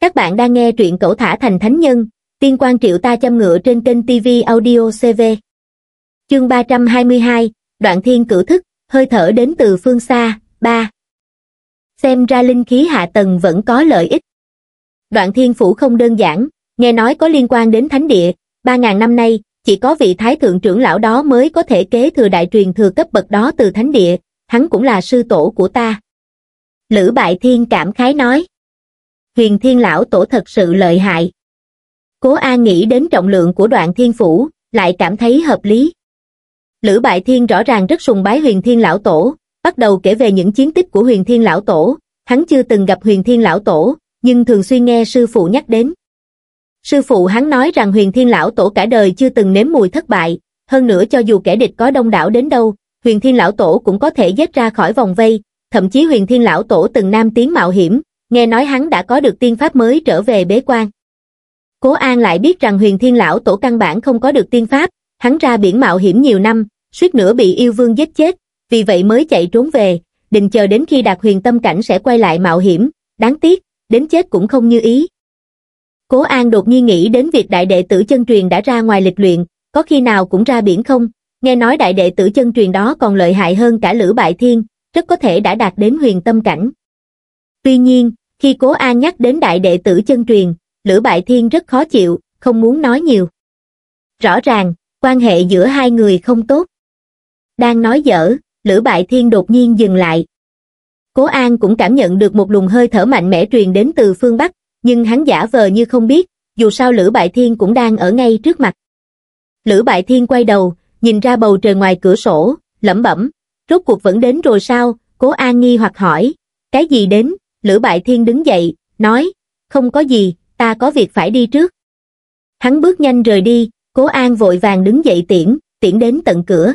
Các bạn đang nghe truyện cẩu thả thành thánh nhân, tiên quan triệu ta châm ngựa trên kênh TV Audio CV. Chương 322, Đoạn Thiên Cử Thức, hơi thở đến từ phương xa, 3. Xem ra linh khí hạ tầng vẫn có lợi ích. Đoạn Thiên Phủ không đơn giản, nghe nói có liên quan đến thánh địa, 3.000 năm nay, chỉ có vị thái thượng trưởng lão đó mới có thể kế thừa đại truyền thừa cấp bậc đó từ thánh địa, hắn cũng là sư tổ của ta. Lữ Bại Thiên cảm khái nói huyền thiên lão tổ thật sự lợi hại. Cố An nghĩ đến trọng lượng của đoạn thiên phủ, lại cảm thấy hợp lý. Lữ Bại Thiên rõ ràng rất sùng bái huyền thiên lão tổ, bắt đầu kể về những chiến tích của huyền thiên lão tổ, hắn chưa từng gặp huyền thiên lão tổ, nhưng thường xuyên nghe sư phụ nhắc đến. Sư phụ hắn nói rằng huyền thiên lão tổ cả đời chưa từng nếm mùi thất bại, hơn nữa cho dù kẻ địch có đông đảo đến đâu, huyền thiên lão tổ cũng có thể dết ra khỏi vòng vây, thậm chí huyền thiên lão tổ từng nam tiến mạo hiểm, nghe nói hắn đã có được tiên pháp mới trở về bế quan. Cố An lại biết rằng huyền thiên lão tổ căn bản không có được tiên pháp, hắn ra biển mạo hiểm nhiều năm, suýt nữa bị yêu vương giết chết, vì vậy mới chạy trốn về, định chờ đến khi đạt huyền tâm cảnh sẽ quay lại mạo hiểm, đáng tiếc, đến chết cũng không như ý. Cố An đột nhiên nghĩ đến việc đại đệ tử chân truyền đã ra ngoài lịch luyện, có khi nào cũng ra biển không, nghe nói đại đệ tử chân truyền đó còn lợi hại hơn cả Lữ Bại Thiên, rất có thể đã đạt đến huyền tâm cảnh. Tuy nhiên, khi cố a nhắc đến đại đệ tử chân truyền lữ bại thiên rất khó chịu không muốn nói nhiều rõ ràng quan hệ giữa hai người không tốt đang nói dở lữ bại thiên đột nhiên dừng lại cố an cũng cảm nhận được một luồng hơi thở mạnh mẽ truyền đến từ phương bắc nhưng hắn giả vờ như không biết dù sao lữ bại thiên cũng đang ở ngay trước mặt lữ bại thiên quay đầu nhìn ra bầu trời ngoài cửa sổ lẩm bẩm rốt cuộc vẫn đến rồi sao cố an nghi hoặc hỏi cái gì đến Lữ Bại Thiên đứng dậy, nói, không có gì, ta có việc phải đi trước. Hắn bước nhanh rời đi, Cố An vội vàng đứng dậy tiễn, tiễn đến tận cửa.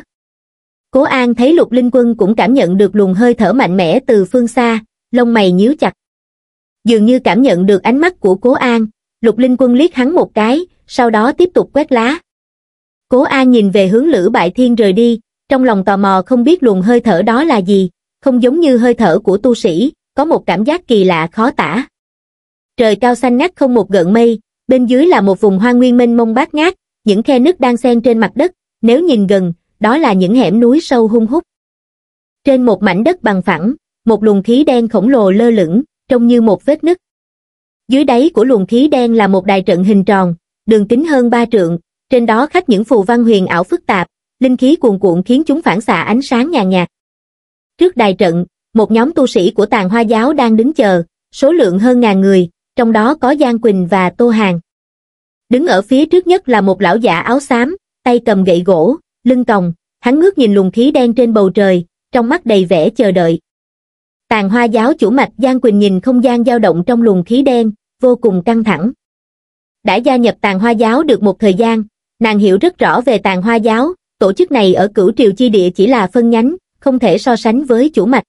Cố An thấy lục linh quân cũng cảm nhận được luồng hơi thở mạnh mẽ từ phương xa, lông mày nhíu chặt. Dường như cảm nhận được ánh mắt của Cố An, lục linh quân liếc hắn một cái, sau đó tiếp tục quét lá. Cố An nhìn về hướng Lữ Bại Thiên rời đi, trong lòng tò mò không biết luồng hơi thở đó là gì, không giống như hơi thở của tu sĩ, có một cảm giác kỳ lạ khó tả. Trời cao xanh ngắt không một gợn mây, bên dưới là một vùng hoang nguyên mênh mông bát ngát, những khe nước đang xen trên mặt đất, nếu nhìn gần, đó là những hẻm núi sâu hung hút. Trên một mảnh đất bằng phẳng, một luồng khí đen khổng lồ lơ lửng, trông như một vết nứt. Dưới đáy của luồng khí đen là một đài trận hình tròn, đường kính hơn ba trượng, trên đó khắc những phù văn huyền ảo phức tạp, linh khí cuồn cuộn khiến chúng phản xạ ánh sáng nhàn nhạt. Trước đài trận, một nhóm tu sĩ của tàng hoa giáo đang đứng chờ, số lượng hơn ngàn người, trong đó có Giang Quỳnh và Tô Hàng. Đứng ở phía trước nhất là một lão giả áo xám, tay cầm gậy gỗ, lưng còng, hắn ngước nhìn luồng khí đen trên bầu trời, trong mắt đầy vẻ chờ đợi. Tàng hoa giáo chủ mạch Giang Quỳnh nhìn không gian dao động trong luồng khí đen, vô cùng căng thẳng. Đã gia nhập tàng hoa giáo được một thời gian, nàng hiểu rất rõ về tàng hoa giáo, tổ chức này ở cửu triều chi địa chỉ là phân nhánh, không thể so sánh với chủ mạch.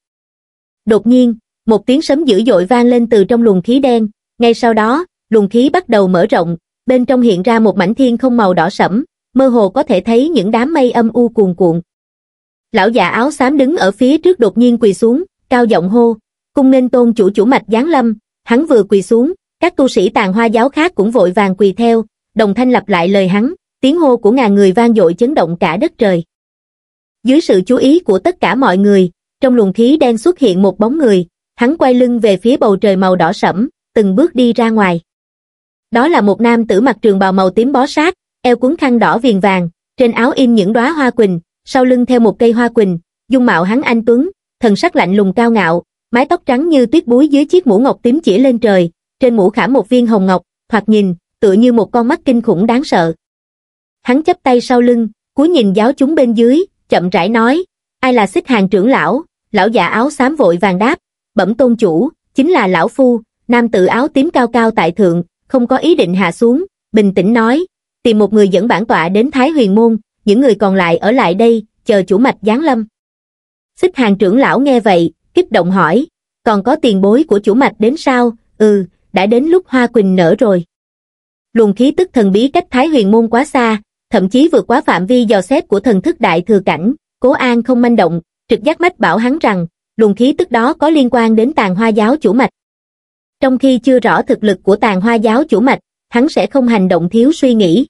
Đột nhiên, một tiếng sấm dữ dội vang lên từ trong luồng khí đen, ngay sau đó, luồng khí bắt đầu mở rộng, bên trong hiện ra một mảnh thiên không màu đỏ sẫm, mơ hồ có thể thấy những đám mây âm u cuồn cuộn. Lão già áo xám đứng ở phía trước đột nhiên quỳ xuống, cao giọng hô, cung nghênh tôn chủ chủ mạch giáng lâm, hắn vừa quỳ xuống, các tu sĩ tàn hoa giáo khác cũng vội vàng quỳ theo, đồng thanh lặp lại lời hắn, tiếng hô của ngàn người vang dội chấn động cả đất trời. Dưới sự chú ý của tất cả mọi người, trong luồng khí đen xuất hiện một bóng người, hắn quay lưng về phía bầu trời màu đỏ sẫm, từng bước đi ra ngoài. Đó là một nam tử mặc trường bào màu tím bó sát, eo cuốn khăn đỏ viền vàng, trên áo in những đóa hoa quỳnh, sau lưng theo một cây hoa quỳnh, dung mạo hắn anh tuấn, thần sắc lạnh lùng cao ngạo, mái tóc trắng như tuyết búi dưới chiếc mũ ngọc tím chỉ lên trời, trên mũ khảm một viên hồng ngọc, thoạt nhìn, tựa như một con mắt kinh khủng đáng sợ. Hắn chắp tay sau lưng, cúi nhìn giáo chúng bên dưới, chậm rãi nói, ai là xích hàng trưởng lão, lão già áo xám vội vàng đáp, bẩm tôn chủ, chính là lão phu, nam tử áo tím cao cao tại thượng, không có ý định hạ xuống, bình tĩnh nói, tìm một người dẫn bản tọa đến Thái Huyền Môn, những người còn lại ở lại đây, chờ chủ mạch giáng lâm. Xích hàng trưởng lão nghe vậy, kích động hỏi, còn có tiền bối của chủ mạch đến sao, ừ, đã đến lúc hoa quỳnh nở rồi. Luồng khí tức thần bí cách Thái Huyền Môn quá xa, thậm chí vượt quá phạm vi dò xét của thần thức đại thừa cảnh, Cố An không manh động, trực giác mách bảo hắn rằng, luồng khí tức đó có liên quan đến tàn hoa giáo chủ mạch. Trong khi chưa rõ thực lực của tàn hoa giáo chủ mạch, hắn sẽ không hành động thiếu suy nghĩ.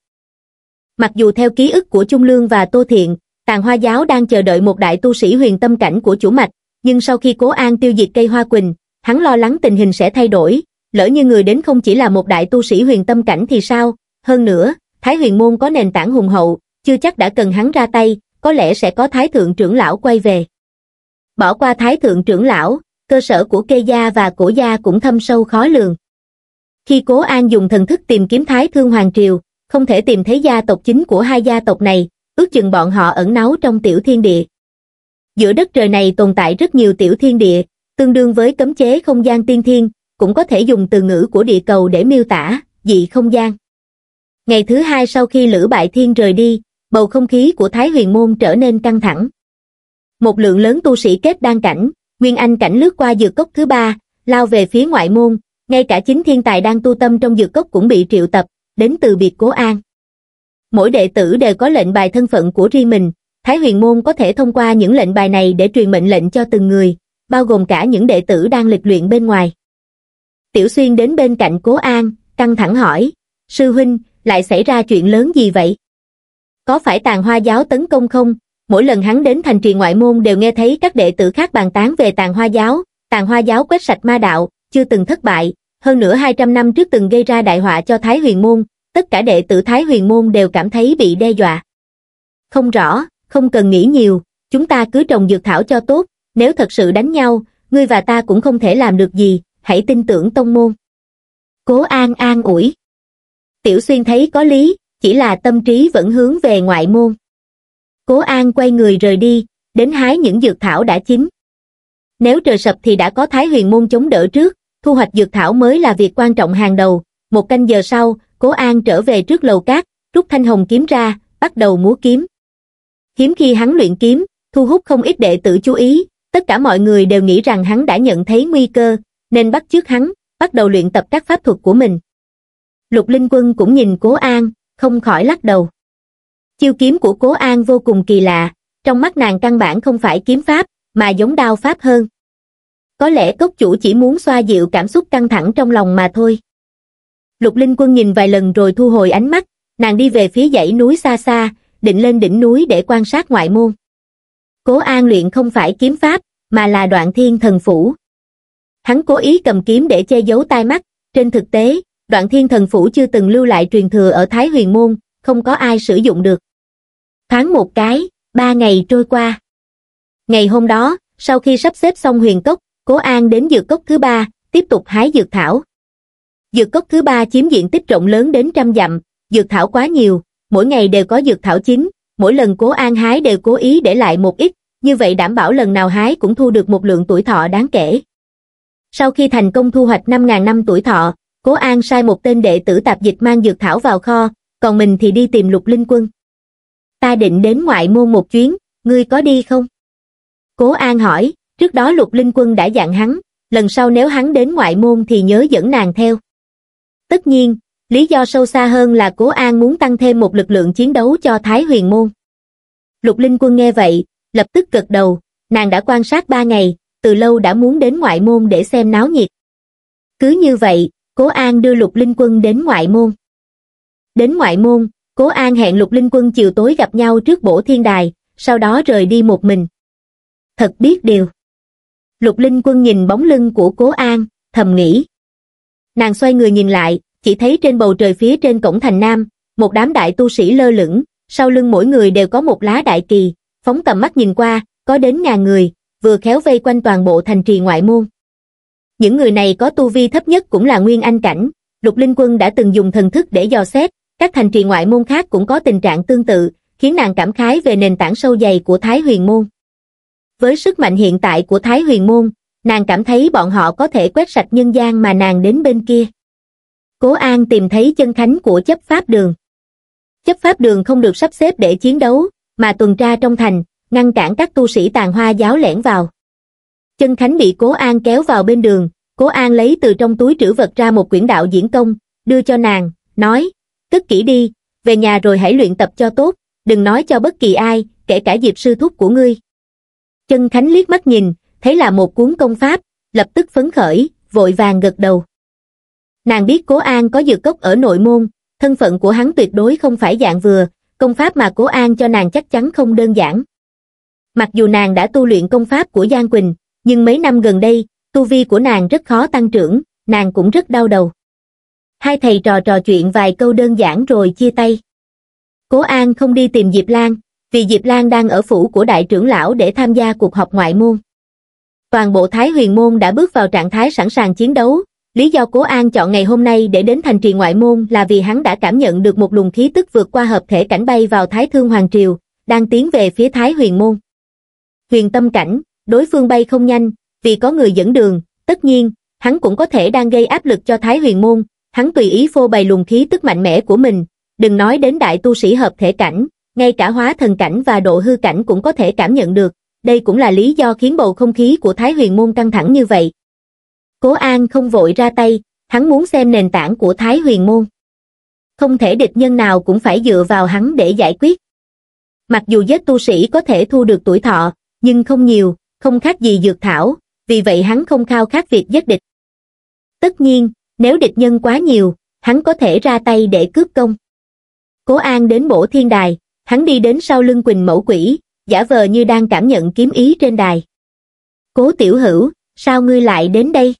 Mặc dù theo ký ức của Trung Lương và Tô Thiện, tàn hoa giáo đang chờ đợi một đại tu sĩ huyền tâm cảnh của chủ mạch, nhưng sau khi cố an tiêu diệt cây hoa quỳnh, hắn lo lắng tình hình sẽ thay đổi, lỡ như người đến không chỉ là một đại tu sĩ huyền tâm cảnh thì sao, hơn nữa, Thái huyền môn có nền tảng hùng hậu, chưa chắc đã cần hắn ra tay, có lẽ sẽ có Thái Thượng trưởng lão quay về. Bỏ qua Thái Thượng trưởng lão, cơ sở của kê gia và cổ gia cũng thâm sâu khó lường. Khi Cố An dùng thần thức tìm kiếm Thái Thương Hoàng Triều, không thể tìm thấy gia tộc chính của hai gia tộc này, ước chừng bọn họ ẩn náu trong tiểu thiên địa. Giữa đất trời này tồn tại rất nhiều tiểu thiên địa, tương đương với cấm chế không gian tiên thiên, cũng có thể dùng từ ngữ của địa cầu để miêu tả, dị không gian. Ngày thứ hai sau khi Lữ Bại Thiên rời đi, bầu không khí của Thái Huyền Môn trở nên căng thẳng. Một lượng lớn tu sĩ kết đan cảnh, Nguyên Anh cảnh lướt qua dược cốc thứ ba, lao về phía ngoại môn, ngay cả chính thiên tài đang tu tâm trong dược cốc cũng bị triệu tập, đến từ biệt cố an. Mỗi đệ tử đều có lệnh bài thân phận của riêng mình, Thái Huyền Môn có thể thông qua những lệnh bài này để truyền mệnh lệnh cho từng người, bao gồm cả những đệ tử đang lịch luyện bên ngoài. Tiểu Xuyên đến bên cạnh Cố An, căng thẳng hỏi, Sư Huynh, lại xảy ra chuyện lớn gì vậy? có phải tàn hoa giáo tấn công không? Mỗi lần hắn đến thành trì ngoại môn đều nghe thấy các đệ tử khác bàn tán về tàn hoa giáo, tàn hoa giáo quét sạch ma đạo, chưa từng thất bại, hơn nữa 200 năm trước từng gây ra đại họa cho Thái Huyền Môn, tất cả đệ tử Thái Huyền Môn đều cảm thấy bị đe dọa. Không rõ, không cần nghĩ nhiều, chúng ta cứ trồng dược thảo cho tốt, nếu thật sự đánh nhau, ngươi và ta cũng không thể làm được gì, hãy tin tưởng tông môn. Cố An an ủi. Tiểu Xuyên thấy có lý, chỉ là tâm trí vẫn hướng về ngoại môn cố an quay người rời đi đến hái những dược thảo đã chín nếu trời sập thì đã có thái huyền môn chống đỡ trước thu hoạch dược thảo mới là việc quan trọng hàng đầu một canh giờ sau cố an trở về trước lầu cát rút thanh hồng kiếm ra bắt đầu múa kiếm hiếm khi hắn luyện kiếm thu hút không ít đệ tử chú ý tất cả mọi người đều nghĩ rằng hắn đã nhận thấy nguy cơ nên bắt trước hắn bắt đầu luyện tập các pháp thuật của mình lục linh quân cũng nhìn cố an không khỏi lắc đầu chiêu kiếm của cố an vô cùng kỳ lạ trong mắt nàng căn bản không phải kiếm pháp mà giống đao pháp hơn có lẽ cốc chủ chỉ muốn xoa dịu cảm xúc căng thẳng trong lòng mà thôi lục linh quân nhìn vài lần rồi thu hồi ánh mắt nàng đi về phía dãy núi xa xa định lên đỉnh núi để quan sát ngoại môn cố an luyện không phải kiếm pháp mà là đoạn thiên thần phủ hắn cố ý cầm kiếm để che giấu tai mắt trên thực tế đoạn thiên thần phủ chưa từng lưu lại truyền thừa ở Thái Huyền Môn, không có ai sử dụng được. Thoáng một cái, ba ngày trôi qua. Ngày hôm đó, sau khi sắp xếp xong huyền cốc, Cố An đến dược cốc thứ ba, tiếp tục hái dược thảo. Dược cốc thứ ba chiếm diện tích rộng lớn đến trăm dặm, dược thảo quá nhiều, mỗi ngày đều có dược thảo chính, mỗi lần Cố An hái đều cố ý để lại một ít, như vậy đảm bảo lần nào hái cũng thu được một lượng tuổi thọ đáng kể. Sau khi thành công thu hoạch 5.000 năm tuổi thọ, Cố An sai một tên đệ tử tạp dịch mang dược thảo vào kho, còn mình thì đi tìm lục linh quân. Ta định đến ngoại môn một chuyến, ngươi có đi không? Cố An hỏi, trước đó lục linh quân đã dặn hắn, lần sau nếu hắn đến ngoại môn thì nhớ dẫn nàng theo. Tất nhiên, lý do sâu xa hơn là Cố An muốn tăng thêm một lực lượng chiến đấu cho Thái Huyền Môn. Lục Linh Quân nghe vậy, lập tức gật đầu, nàng đã quan sát ba ngày, từ lâu đã muốn đến ngoại môn để xem náo nhiệt. Cứ như vậy, cố an đưa lục linh quân đến ngoại môn đến ngoại môn cố an hẹn lục linh quân chiều tối gặp nhau trước bổ thiên đài sau đó rời đi một mình thật biết điều lục linh quân nhìn bóng lưng của cố an thầm nghĩ nàng xoay người nhìn lại chỉ thấy trên bầu trời phía trên cổng thành nam một đám đại tu sĩ lơ lửng sau lưng mỗi người đều có một lá đại kỳ phóng tầm mắt nhìn qua có đến ngàn người vừa khéo vây quanh toàn bộ thành trì ngoại môn những người này có tu vi thấp nhất cũng là nguyên anh cảnh, lục linh quân đã từng dùng thần thức để dò xét, các thành trì ngoại môn khác cũng có tình trạng tương tự, khiến nàng cảm khái về nền tảng sâu dày của Thái Huyền Môn. Với sức mạnh hiện tại của Thái Huyền Môn, nàng cảm thấy bọn họ có thể quét sạch nhân gian mà nàng đến bên kia. Cố An tìm thấy chân khánh của chấp pháp đường. Chấp pháp đường không được sắp xếp để chiến đấu, mà tuần tra trong thành, ngăn cản các tu sĩ tàn hoa giáo lẻn vào chân khánh bị cố an kéo vào bên đường cố an lấy từ trong túi trữ vật ra một quyển đạo diễn công đưa cho nàng nói cất kỹ đi về nhà rồi hãy luyện tập cho tốt đừng nói cho bất kỳ ai kể cả diệp sư thúc của ngươi chân khánh liếc mắt nhìn thấy là một cuốn công pháp lập tức phấn khởi vội vàng gật đầu nàng biết cố an có dược cốc ở nội môn thân phận của hắn tuyệt đối không phải dạng vừa công pháp mà cố an cho nàng chắc chắn không đơn giản mặc dù nàng đã tu luyện công pháp của giang quỳnh nhưng mấy năm gần đây, tu vi của nàng rất khó tăng trưởng, nàng cũng rất đau đầu. Hai thầy trò trò chuyện vài câu đơn giản rồi chia tay. Cố An không đi tìm Diệp Lan, vì Diệp Lan đang ở phủ của đại trưởng lão để tham gia cuộc họp ngoại môn. Toàn bộ Thái Huyền Môn đã bước vào trạng thái sẵn sàng chiến đấu, lý do Cố An chọn ngày hôm nay để đến thành trì ngoại môn là vì hắn đã cảm nhận được một luồng khí tức vượt qua hợp thể cảnh bay vào Thái Thương Hoàng Triều, đang tiến về phía Thái Huyền Môn. Huyền tâm cảnh, đối phương bay không nhanh, vì có người dẫn đường, tất nhiên, hắn cũng có thể đang gây áp lực cho Thái Huyền Môn, hắn tùy ý phô bày luồng khí tức mạnh mẽ của mình, đừng nói đến đại tu sĩ hợp thể cảnh, ngay cả hóa thần cảnh và độ hư cảnh cũng có thể cảm nhận được, đây cũng là lý do khiến bầu không khí của Thái Huyền Môn căng thẳng như vậy. Cố An không vội ra tay, hắn muốn xem nền tảng của Thái Huyền Môn. Không thể địch nhân nào cũng phải dựa vào hắn để giải quyết. Mặc dù giết tu sĩ có thể thu được tuổi thọ, nhưng không nhiều, không khác gì dược thảo vì vậy hắn không khao khát việc giết địch tất nhiên nếu địch nhân quá nhiều hắn có thể ra tay để cướp công cố an đến bổ thiên đài hắn đi đến sau lưng quỳnh mẫu quỷ giả vờ như đang cảm nhận kiếm ý trên đài cố tiểu hữu sao ngươi lại đến đây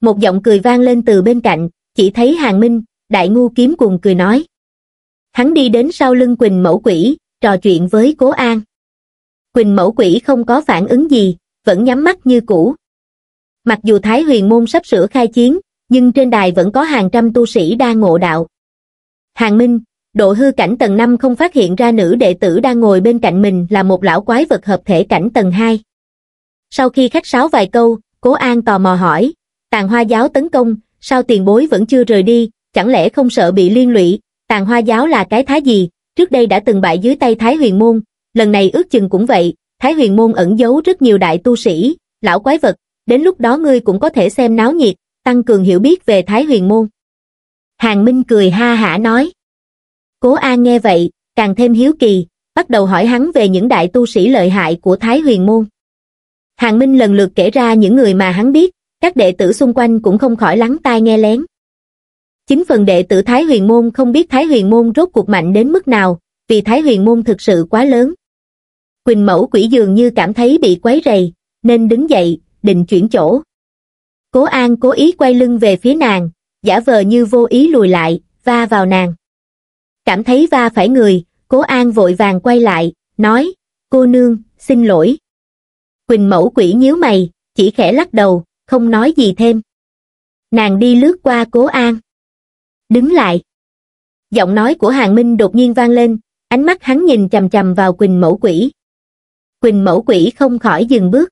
một giọng cười vang lên từ bên cạnh chỉ thấy hàng minh đại ngu kiếm cùng cười nói hắn đi đến sau lưng quỳnh mẫu quỷ trò chuyện với cố an Quỳnh mẫu quỷ không có phản ứng gì, vẫn nhắm mắt như cũ. Mặc dù Thái huyền môn sắp sửa khai chiến, nhưng trên đài vẫn có hàng trăm tu sĩ đang ngộ đạo. Hàng Minh, độ hư cảnh tầng 5 không phát hiện ra nữ đệ tử đang ngồi bên cạnh mình là một lão quái vật hợp thể cảnh tầng 2. Sau khi khách sáo vài câu, Cố An tò mò hỏi, tàn hoa giáo tấn công, sao tiền bối vẫn chưa rời đi, chẳng lẽ không sợ bị liên lụy, tàn hoa giáo là cái thái gì, trước đây đã từng bại dưới tay Thái huyền môn, lần này ước chừng cũng vậy, Thái Huyền Môn ẩn giấu rất nhiều đại tu sĩ, lão quái vật, đến lúc đó ngươi cũng có thể xem náo nhiệt, tăng cường hiểu biết về Thái Huyền Môn. Hàng Minh cười ha hả nói. Cố An nghe vậy, càng thêm hiếu kỳ, bắt đầu hỏi hắn về những đại tu sĩ lợi hại của Thái Huyền Môn. Hàng Minh lần lượt kể ra những người mà hắn biết, các đệ tử xung quanh cũng không khỏi lắng tai nghe lén. Chính phần đệ tử Thái Huyền Môn không biết Thái Huyền Môn rốt cuộc mạnh đến mức nào, vì Thái Huyền Môn thực sự quá lớn. Quỳnh mẫu quỷ dường như cảm thấy bị quấy rầy, nên đứng dậy, định chuyển chỗ. Cố An cố ý quay lưng về phía nàng, giả vờ như vô ý lùi lại, va vào nàng. Cảm thấy va phải người, Cố An vội vàng quay lại, nói, cô nương, xin lỗi. Quỳnh mẫu quỷ nhíu mày, chỉ khẽ lắc đầu, không nói gì thêm. Nàng đi lướt qua Cố An. Đứng lại. Giọng nói của Hàng Minh đột nhiên vang lên, ánh mắt hắn nhìn chầm chầm vào Quỳnh mẫu quỷ. Quỳnh mẫu quỷ không khỏi dừng bước.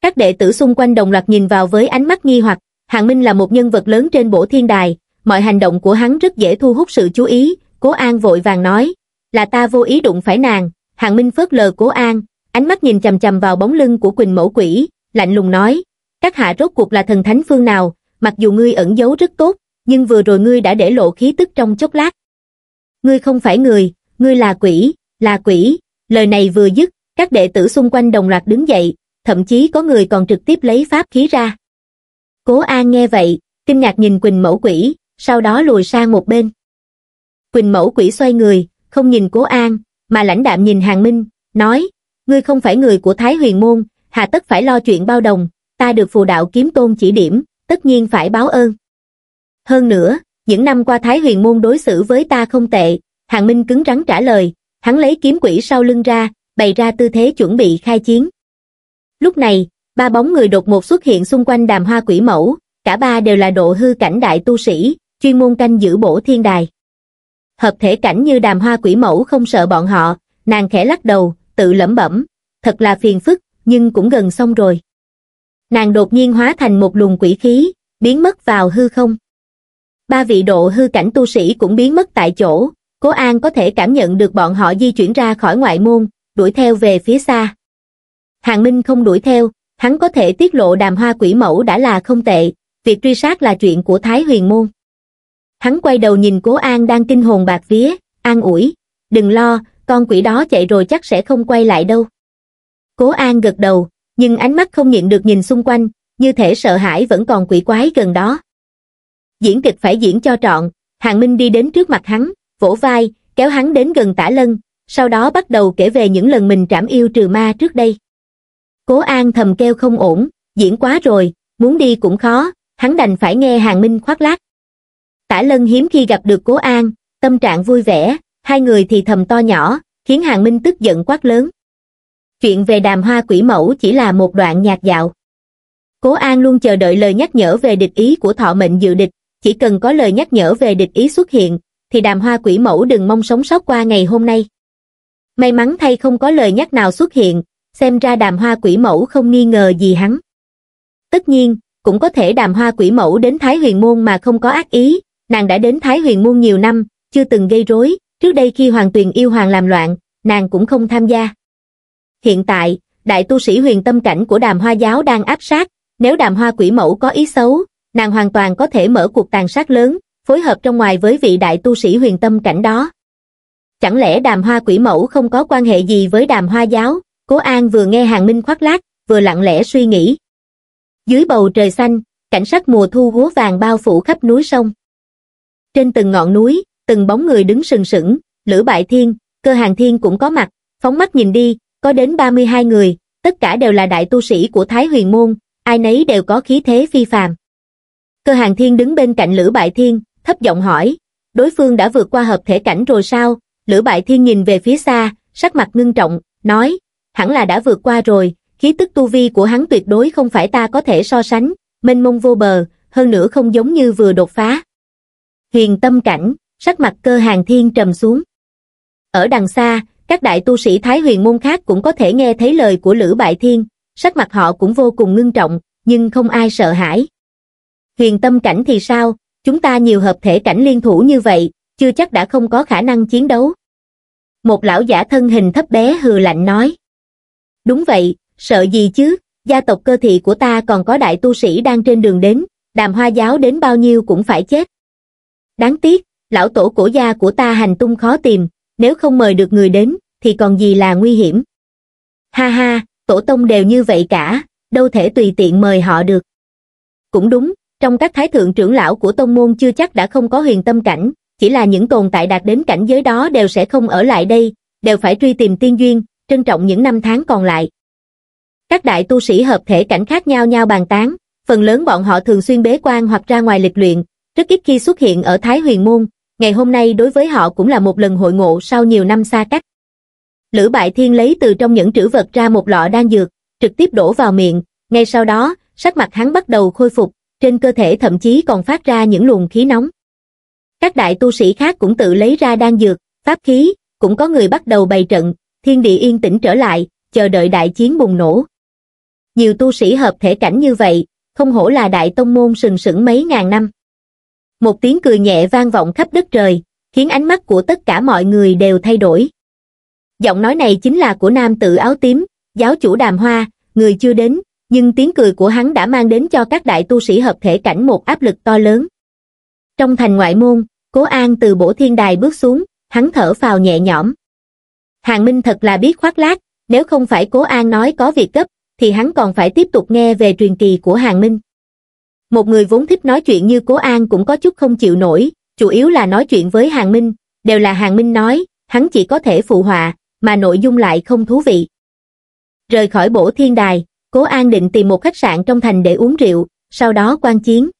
Các đệ tử xung quanh đồng loạt nhìn vào với ánh mắt nghi hoặc, Hàng Minh là một nhân vật lớn trên bổ thiên đài, mọi hành động của hắn rất dễ thu hút sự chú ý, Cố An vội vàng nói, là ta vô ý đụng phải nàng, Hàng Minh phớt lờ Cố An, ánh mắt nhìn chầm chầm vào bóng lưng của Quỳnh mẫu quỷ, lạnh lùng nói, các hạ rốt cuộc là thần thánh phương nào, mặc dù ngươi ẩn giấu rất tốt, nhưng vừa rồi ngươi đã để lộ khí tức trong chốc lát. Ngươi không phải người, ngươi là quỷ, là quỷ, lời này vừa dứt, các đệ tử xung quanh đồng loạt đứng dậy, thậm chí có người còn trực tiếp lấy pháp khí ra. Cố An nghe vậy, kinh ngạc nhìn Quỳnh Mẫu Quỷ, sau đó lùi sang một bên. Quỳnh Mẫu Quỷ xoay người, không nhìn Cố An, mà lãnh đạm nhìn Hàng Minh, nói, ngươi không phải người của Thái Huyền Môn, hà tất phải lo chuyện bao đồng, ta được phù đạo kiếm tôn chỉ điểm, tất nhiên phải báo ơn. Hơn nữa, những năm qua Thái Huyền Môn đối xử với ta không tệ, Hàng Minh cứng rắn trả lời, hắn lấy kiếm quỷ sau lưng ra, bày ra tư thế chuẩn bị khai chiến. Lúc này, ba bóng người đột ngột xuất hiện xung quanh đàm hoa quỷ mẫu, cả ba đều là độ hư cảnh đại tu sĩ, chuyên môn canh giữ bổ thiên đài. Hợp thể cảnh như đàm hoa quỷ mẫu không sợ bọn họ, nàng khẽ lắc đầu, tự lẩm bẩm, thật là phiền phức, nhưng cũng gần xong rồi. Nàng đột nhiên hóa thành một luồng quỷ khí, biến mất vào hư không. Ba vị độ hư cảnh tu sĩ cũng biến mất tại chỗ, Cố An có thể cảm nhận được bọn họ di chuyển ra khỏi ngoại môn, đuổi theo về phía xa. Hàng Minh không đuổi theo, hắn có thể tiết lộ đàm hoa quỷ mẫu đã là không tệ, việc truy sát là chuyện của Thái Huyền Môn. Hắn quay đầu nhìn Cố An đang kinh hồn bạc vía, an ủi, đừng lo, con quỷ đó chạy rồi chắc sẽ không quay lại đâu. Cố An gật đầu, nhưng ánh mắt không nhịn được nhìn xung quanh, như thể sợ hãi vẫn còn quỷ quái gần đó. Diễn kịch phải diễn cho trọn, Hàng Minh đi đến trước mặt hắn, vỗ vai, kéo hắn đến gần tả lân, sau đó bắt đầu kể về những lần mình trảm yêu trừ ma trước đây. Cố An thầm kêu không ổn, diễn quá rồi, muốn đi cũng khó, hắn đành phải nghe Hàng Minh khoác lác. Tả Lân hiếm khi gặp được Cố An, tâm trạng vui vẻ, hai người thì thầm to nhỏ, khiến Hàng Minh tức giận quát lớn. Chuyện về đàm hoa quỷ mẫu chỉ là một đoạn nhạc dạo. Cố An luôn chờ đợi lời nhắc nhở về địch ý của thọ mệnh dự địch, chỉ cần có lời nhắc nhở về địch ý xuất hiện, thì đàm hoa quỷ mẫu đừng mong sống sót qua ngày hôm nay. May mắn thay không có lời nhắc nào xuất hiện, xem ra đàm hoa quỷ mẫu không nghi ngờ gì hắn. Tất nhiên, cũng có thể đàm hoa quỷ mẫu đến Thái Huyền Môn mà không có ác ý, nàng đã đến Thái Huyền Môn nhiều năm, chưa từng gây rối, trước đây khi Hoàng Tuyền yêu Hoàng làm loạn, nàng cũng không tham gia. Hiện tại, đại tu sĩ huyền tâm cảnh của đàm hoa giáo đang áp sát, nếu đàm hoa quỷ mẫu có ý xấu, nàng hoàn toàn có thể mở cuộc tàn sát lớn, phối hợp trong ngoài với vị đại tu sĩ huyền tâm cảnh đó chẳng lẽ đàm hoa quỷ mẫu không có quan hệ gì với đàm hoa giáo cố an vừa nghe hàng minh khoác lác vừa lặng lẽ suy nghĩ dưới bầu trời xanh cảnh sắc mùa thu húa vàng bao phủ khắp núi sông trên từng ngọn núi từng bóng người đứng sừng sững lửa bại thiên cơ hàng thiên cũng có mặt phóng mắt nhìn đi có đến 32 người tất cả đều là đại tu sĩ của thái huyền môn ai nấy đều có khí thế phi phàm cơ hàng thiên đứng bên cạnh lửa bại thiên thấp giọng hỏi đối phương đã vượt qua hợp thể cảnh rồi sao Lữ Bại Thiên nhìn về phía xa, sắc mặt ngưng trọng, nói, hẳn là đã vượt qua rồi, khí tức tu vi của hắn tuyệt đối không phải ta có thể so sánh, mênh mông vô bờ, hơn nữa không giống như vừa đột phá. Huyền tâm cảnh, sắc mặt cơ hàng thiên trầm xuống. Ở đằng xa, các đại tu sĩ Thái huyền môn khác cũng có thể nghe thấy lời của Lữ Bại Thiên, sắc mặt họ cũng vô cùng ngưng trọng, nhưng không ai sợ hãi. Huyền tâm cảnh thì sao, chúng ta nhiều hợp thể cảnh liên thủ như vậy, chưa chắc đã không có khả năng chiến đấu. Một lão giả thân hình thấp bé hừ lạnh nói. Đúng vậy, sợ gì chứ, gia tộc cơ thị của ta còn có đại tu sĩ đang trên đường đến, đàm hoa giáo đến bao nhiêu cũng phải chết. Đáng tiếc, lão tổ cổ gia của ta hành tung khó tìm, nếu không mời được người đến, thì còn gì là nguy hiểm. Ha ha, tổ tông đều như vậy cả, đâu thể tùy tiện mời họ được. Cũng đúng, trong các thái thượng trưởng lão của tông môn chưa chắc đã không có huyền tâm cảnh, chỉ là những tồn tại đạt đến cảnh giới đó đều sẽ không ở lại đây, đều phải truy tìm tiên duyên, trân trọng những năm tháng còn lại. Các đại tu sĩ hợp thể cảnh khác nhau nhau bàn tán, phần lớn bọn họ thường xuyên bế quan hoặc ra ngoài lịch luyện, rất ít khi xuất hiện ở Thái Huyền Môn, ngày hôm nay đối với họ cũng là một lần hội ngộ sau nhiều năm xa cách. Lữ Bại Thiên lấy từ trong những trữ vật ra một lọ đan dược, trực tiếp đổ vào miệng, ngay sau đó, sắc mặt hắn bắt đầu khôi phục, trên cơ thể thậm chí còn phát ra những luồng khí nóng các đại tu sĩ khác cũng tự lấy ra đan dược, pháp khí, cũng có người bắt đầu bày trận, thiên địa yên tĩnh trở lại, chờ đợi đại chiến bùng nổ. Nhiều tu sĩ hợp thể cảnh như vậy, không hổ là đại tông môn sừng sững mấy ngàn năm. Một tiếng cười nhẹ vang vọng khắp đất trời, khiến ánh mắt của tất cả mọi người đều thay đổi. Giọng nói này chính là của nam tự áo tím, giáo chủ đàm hoa, người chưa đến, nhưng tiếng cười của hắn đã mang đến cho các đại tu sĩ hợp thể cảnh một áp lực to lớn. Trong thành ngoại môn, Cố An từ bổ thiên đài bước xuống, hắn thở phào nhẹ nhõm. Hàng Minh thật là biết khoác lác, nếu không phải Cố An nói có việc gấp, thì hắn còn phải tiếp tục nghe về truyền kỳ của Hàng Minh. Một người vốn thích nói chuyện như Cố An cũng có chút không chịu nổi, chủ yếu là nói chuyện với Hàng Minh, đều là Hàng Minh nói, hắn chỉ có thể phụ họa, mà nội dung lại không thú vị. Rời khỏi bổ thiên đài, Cố An định tìm một khách sạn trong thành để uống rượu, sau đó quan chiến.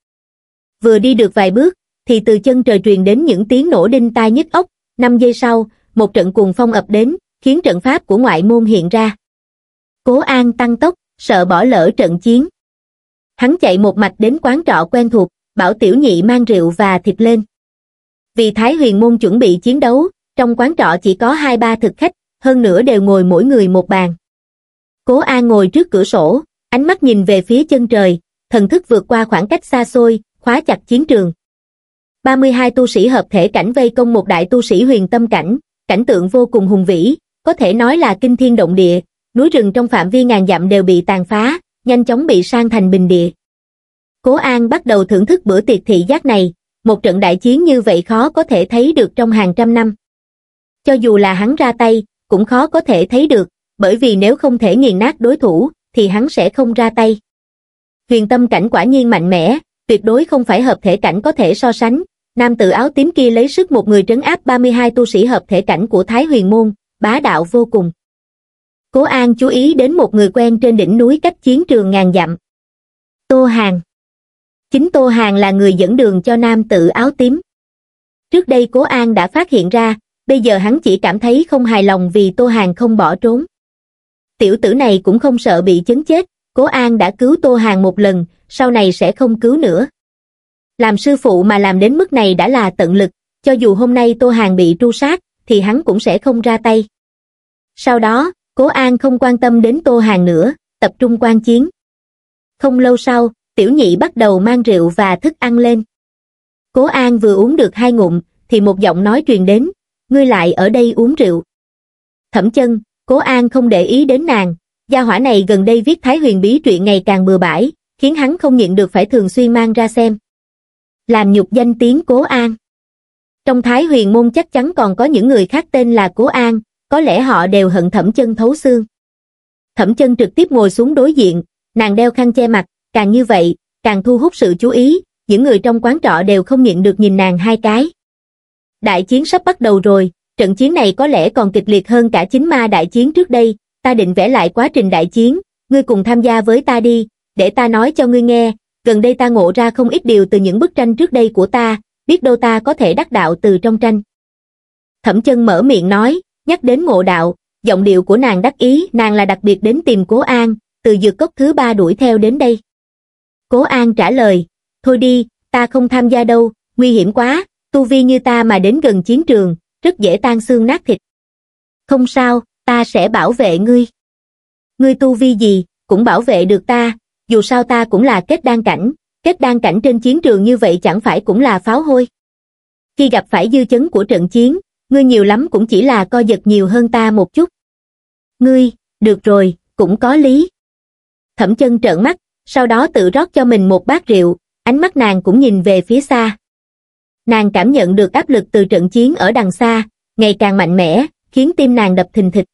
Vừa đi được vài bước, thì từ chân trời truyền đến những tiếng nổ đinh tai nhức óc năm giây sau một trận cuồng phong ập đến khiến trận pháp của ngoại môn hiện ra cố an tăng tốc sợ bỏ lỡ trận chiến hắn chạy một mạch đến quán trọ quen thuộc bảo tiểu nhị mang rượu và thịt lên vì thái huyền môn chuẩn bị chiến đấu trong quán trọ chỉ có hai ba thực khách hơn nữa đều ngồi mỗi người một bàn cố an ngồi trước cửa sổ ánh mắt nhìn về phía chân trời thần thức vượt qua khoảng cách xa xôi khóa chặt chiến trường 32 tu sĩ hợp thể cảnh vây công một đại tu sĩ huyền tâm cảnh, cảnh tượng vô cùng hùng vĩ, có thể nói là kinh thiên động địa, núi rừng trong phạm vi ngàn dặm đều bị tàn phá, nhanh chóng bị sang thành bình địa. Cố An bắt đầu thưởng thức bữa tiệc thị giác này, một trận đại chiến như vậy khó có thể thấy được trong hàng trăm năm. Cho dù là hắn ra tay, cũng khó có thể thấy được, bởi vì nếu không thể nghiền nát đối thủ, thì hắn sẽ không ra tay. Huyền tâm cảnh quả nhiên mạnh mẽ, tuyệt đối không phải hợp thể cảnh có thể so sánh, Nam tử áo tím kia lấy sức một người trấn áp 32 tu sĩ hợp thể cảnh của Thái Huyền Môn, bá đạo vô cùng. Cố An chú ý đến một người quen trên đỉnh núi cách chiến trường ngàn dặm. Tô Hàng Chính Tô Hàng là người dẫn đường cho nam tử áo tím. Trước đây Cố An đã phát hiện ra, bây giờ hắn chỉ cảm thấy không hài lòng vì Tô Hàng không bỏ trốn. Tiểu tử này cũng không sợ bị chấn chết, Cố An đã cứu Tô Hàng một lần, sau này sẽ không cứu nữa. Làm sư phụ mà làm đến mức này đã là tận lực, cho dù hôm nay Tô Hàng bị tru sát, thì hắn cũng sẽ không ra tay. Sau đó, Cố An không quan tâm đến Tô Hàng nữa, tập trung quan chiến. Không lâu sau, tiểu nhị bắt đầu mang rượu và thức ăn lên. Cố An vừa uống được hai ngụm, thì một giọng nói truyền đến, ngươi lại ở đây uống rượu. Thẩm chân, Cố An không để ý đến nàng, gia hỏa này gần đây viết Thái Huyền Bí truyện ngày càng bừa bãi, khiến hắn không nhịn được phải thường xuyên mang ra xem làm nhục danh tiếng cố an trong thái huyền môn chắc chắn còn có những người khác tên là cố an có lẽ họ đều hận thẩm chân thấu xương thẩm chân trực tiếp ngồi xuống đối diện nàng đeo khăn che mặt càng như vậy càng thu hút sự chú ý những người trong quán trọ đều không nhịn được nhìn nàng hai cái đại chiến sắp bắt đầu rồi trận chiến này có lẽ còn kịch liệt hơn cả chính ma đại chiến trước đây ta định vẽ lại quá trình đại chiến ngươi cùng tham gia với ta đi để ta nói cho ngươi nghe gần đây ta ngộ ra không ít điều từ những bức tranh trước đây của ta, biết đâu ta có thể đắc đạo từ trong tranh. Thẩm chân mở miệng nói, nhắc đến ngộ đạo, giọng điệu của nàng đắc ý, nàng là đặc biệt đến tìm Cố An, từ dược cốc thứ ba đuổi theo đến đây. Cố An trả lời, thôi đi, ta không tham gia đâu, nguy hiểm quá, tu vi như ta mà đến gần chiến trường, rất dễ tan xương nát thịt. Không sao, ta sẽ bảo vệ ngươi. Ngươi tu vi gì, cũng bảo vệ được ta, dù sao ta cũng là kết đan cảnh, kết đan cảnh trên chiến trường như vậy chẳng phải cũng là pháo hôi. Khi gặp phải dư chấn của trận chiến, ngươi nhiều lắm cũng chỉ là co giật nhiều hơn ta một chút. Ngươi, được rồi, cũng có lý. Thẩm chân trợn mắt, sau đó tự rót cho mình một bát rượu, ánh mắt nàng cũng nhìn về phía xa. Nàng cảm nhận được áp lực từ trận chiến ở đằng xa, ngày càng mạnh mẽ, khiến tim nàng đập thình thịch.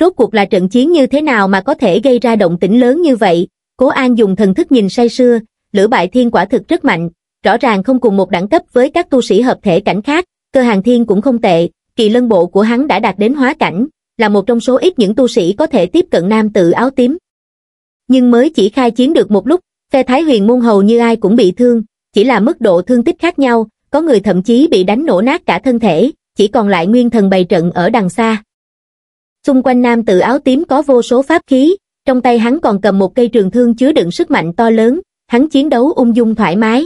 Rốt cuộc là trận chiến như thế nào mà có thể gây ra động tĩnh lớn như vậy, Cố An dùng thần thức nhìn say sưa, lửa bại thiên quả thực rất mạnh, rõ ràng không cùng một đẳng cấp với các tu sĩ hợp thể cảnh khác, cơ hàng thiên cũng không tệ, kỳ lân bộ của hắn đã đạt đến hóa cảnh, là một trong số ít những tu sĩ có thể tiếp cận nam tự áo tím. Nhưng mới chỉ khai chiến được một lúc, phe Thái Huyền môn hầu như ai cũng bị thương, chỉ là mức độ thương tích khác nhau, có người thậm chí bị đánh nổ nát cả thân thể, chỉ còn lại nguyên thần bày trận ở đằng xa. Xung quanh nam tự áo tím có vô số pháp khí, trong tay hắn còn cầm một cây trường thương chứa đựng sức mạnh to lớn hắn chiến đấu ung dung thoải mái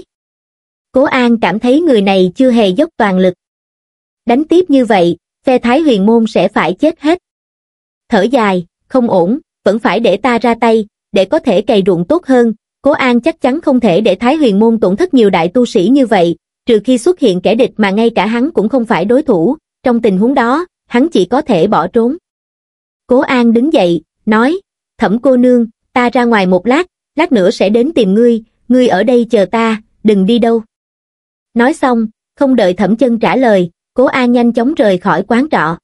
cố an cảm thấy người này chưa hề dốc toàn lực đánh tiếp như vậy phe thái huyền môn sẽ phải chết hết thở dài không ổn vẫn phải để ta ra tay để có thể cày ruộng tốt hơn cố an chắc chắn không thể để thái huyền môn tổn thất nhiều đại tu sĩ như vậy trừ khi xuất hiện kẻ địch mà ngay cả hắn cũng không phải đối thủ trong tình huống đó hắn chỉ có thể bỏ trốn cố an đứng dậy nói thẩm cô nương ta ra ngoài một lát lát nữa sẽ đến tìm ngươi ngươi ở đây chờ ta đừng đi đâu nói xong không đợi thẩm chân trả lời cố an nhanh chóng rời khỏi quán trọ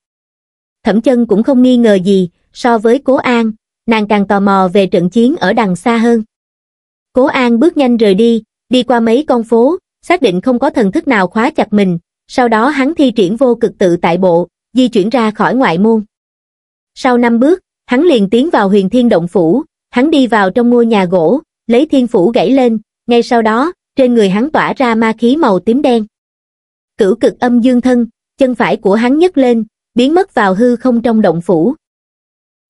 thẩm chân cũng không nghi ngờ gì so với cố an nàng càng tò mò về trận chiến ở đằng xa hơn cố an bước nhanh rời đi đi qua mấy con phố xác định không có thần thức nào khóa chặt mình sau đó hắn thi triển vô cực tự tại bộ di chuyển ra khỏi ngoại môn sau năm bước Hắn liền tiến vào huyền thiên động phủ, hắn đi vào trong ngôi nhà gỗ, lấy thiên phủ gãy lên, ngay sau đó, trên người hắn tỏa ra ma khí màu tím đen. Cửu cực âm dương thân, chân phải của hắn nhấc lên, biến mất vào hư không trong động phủ.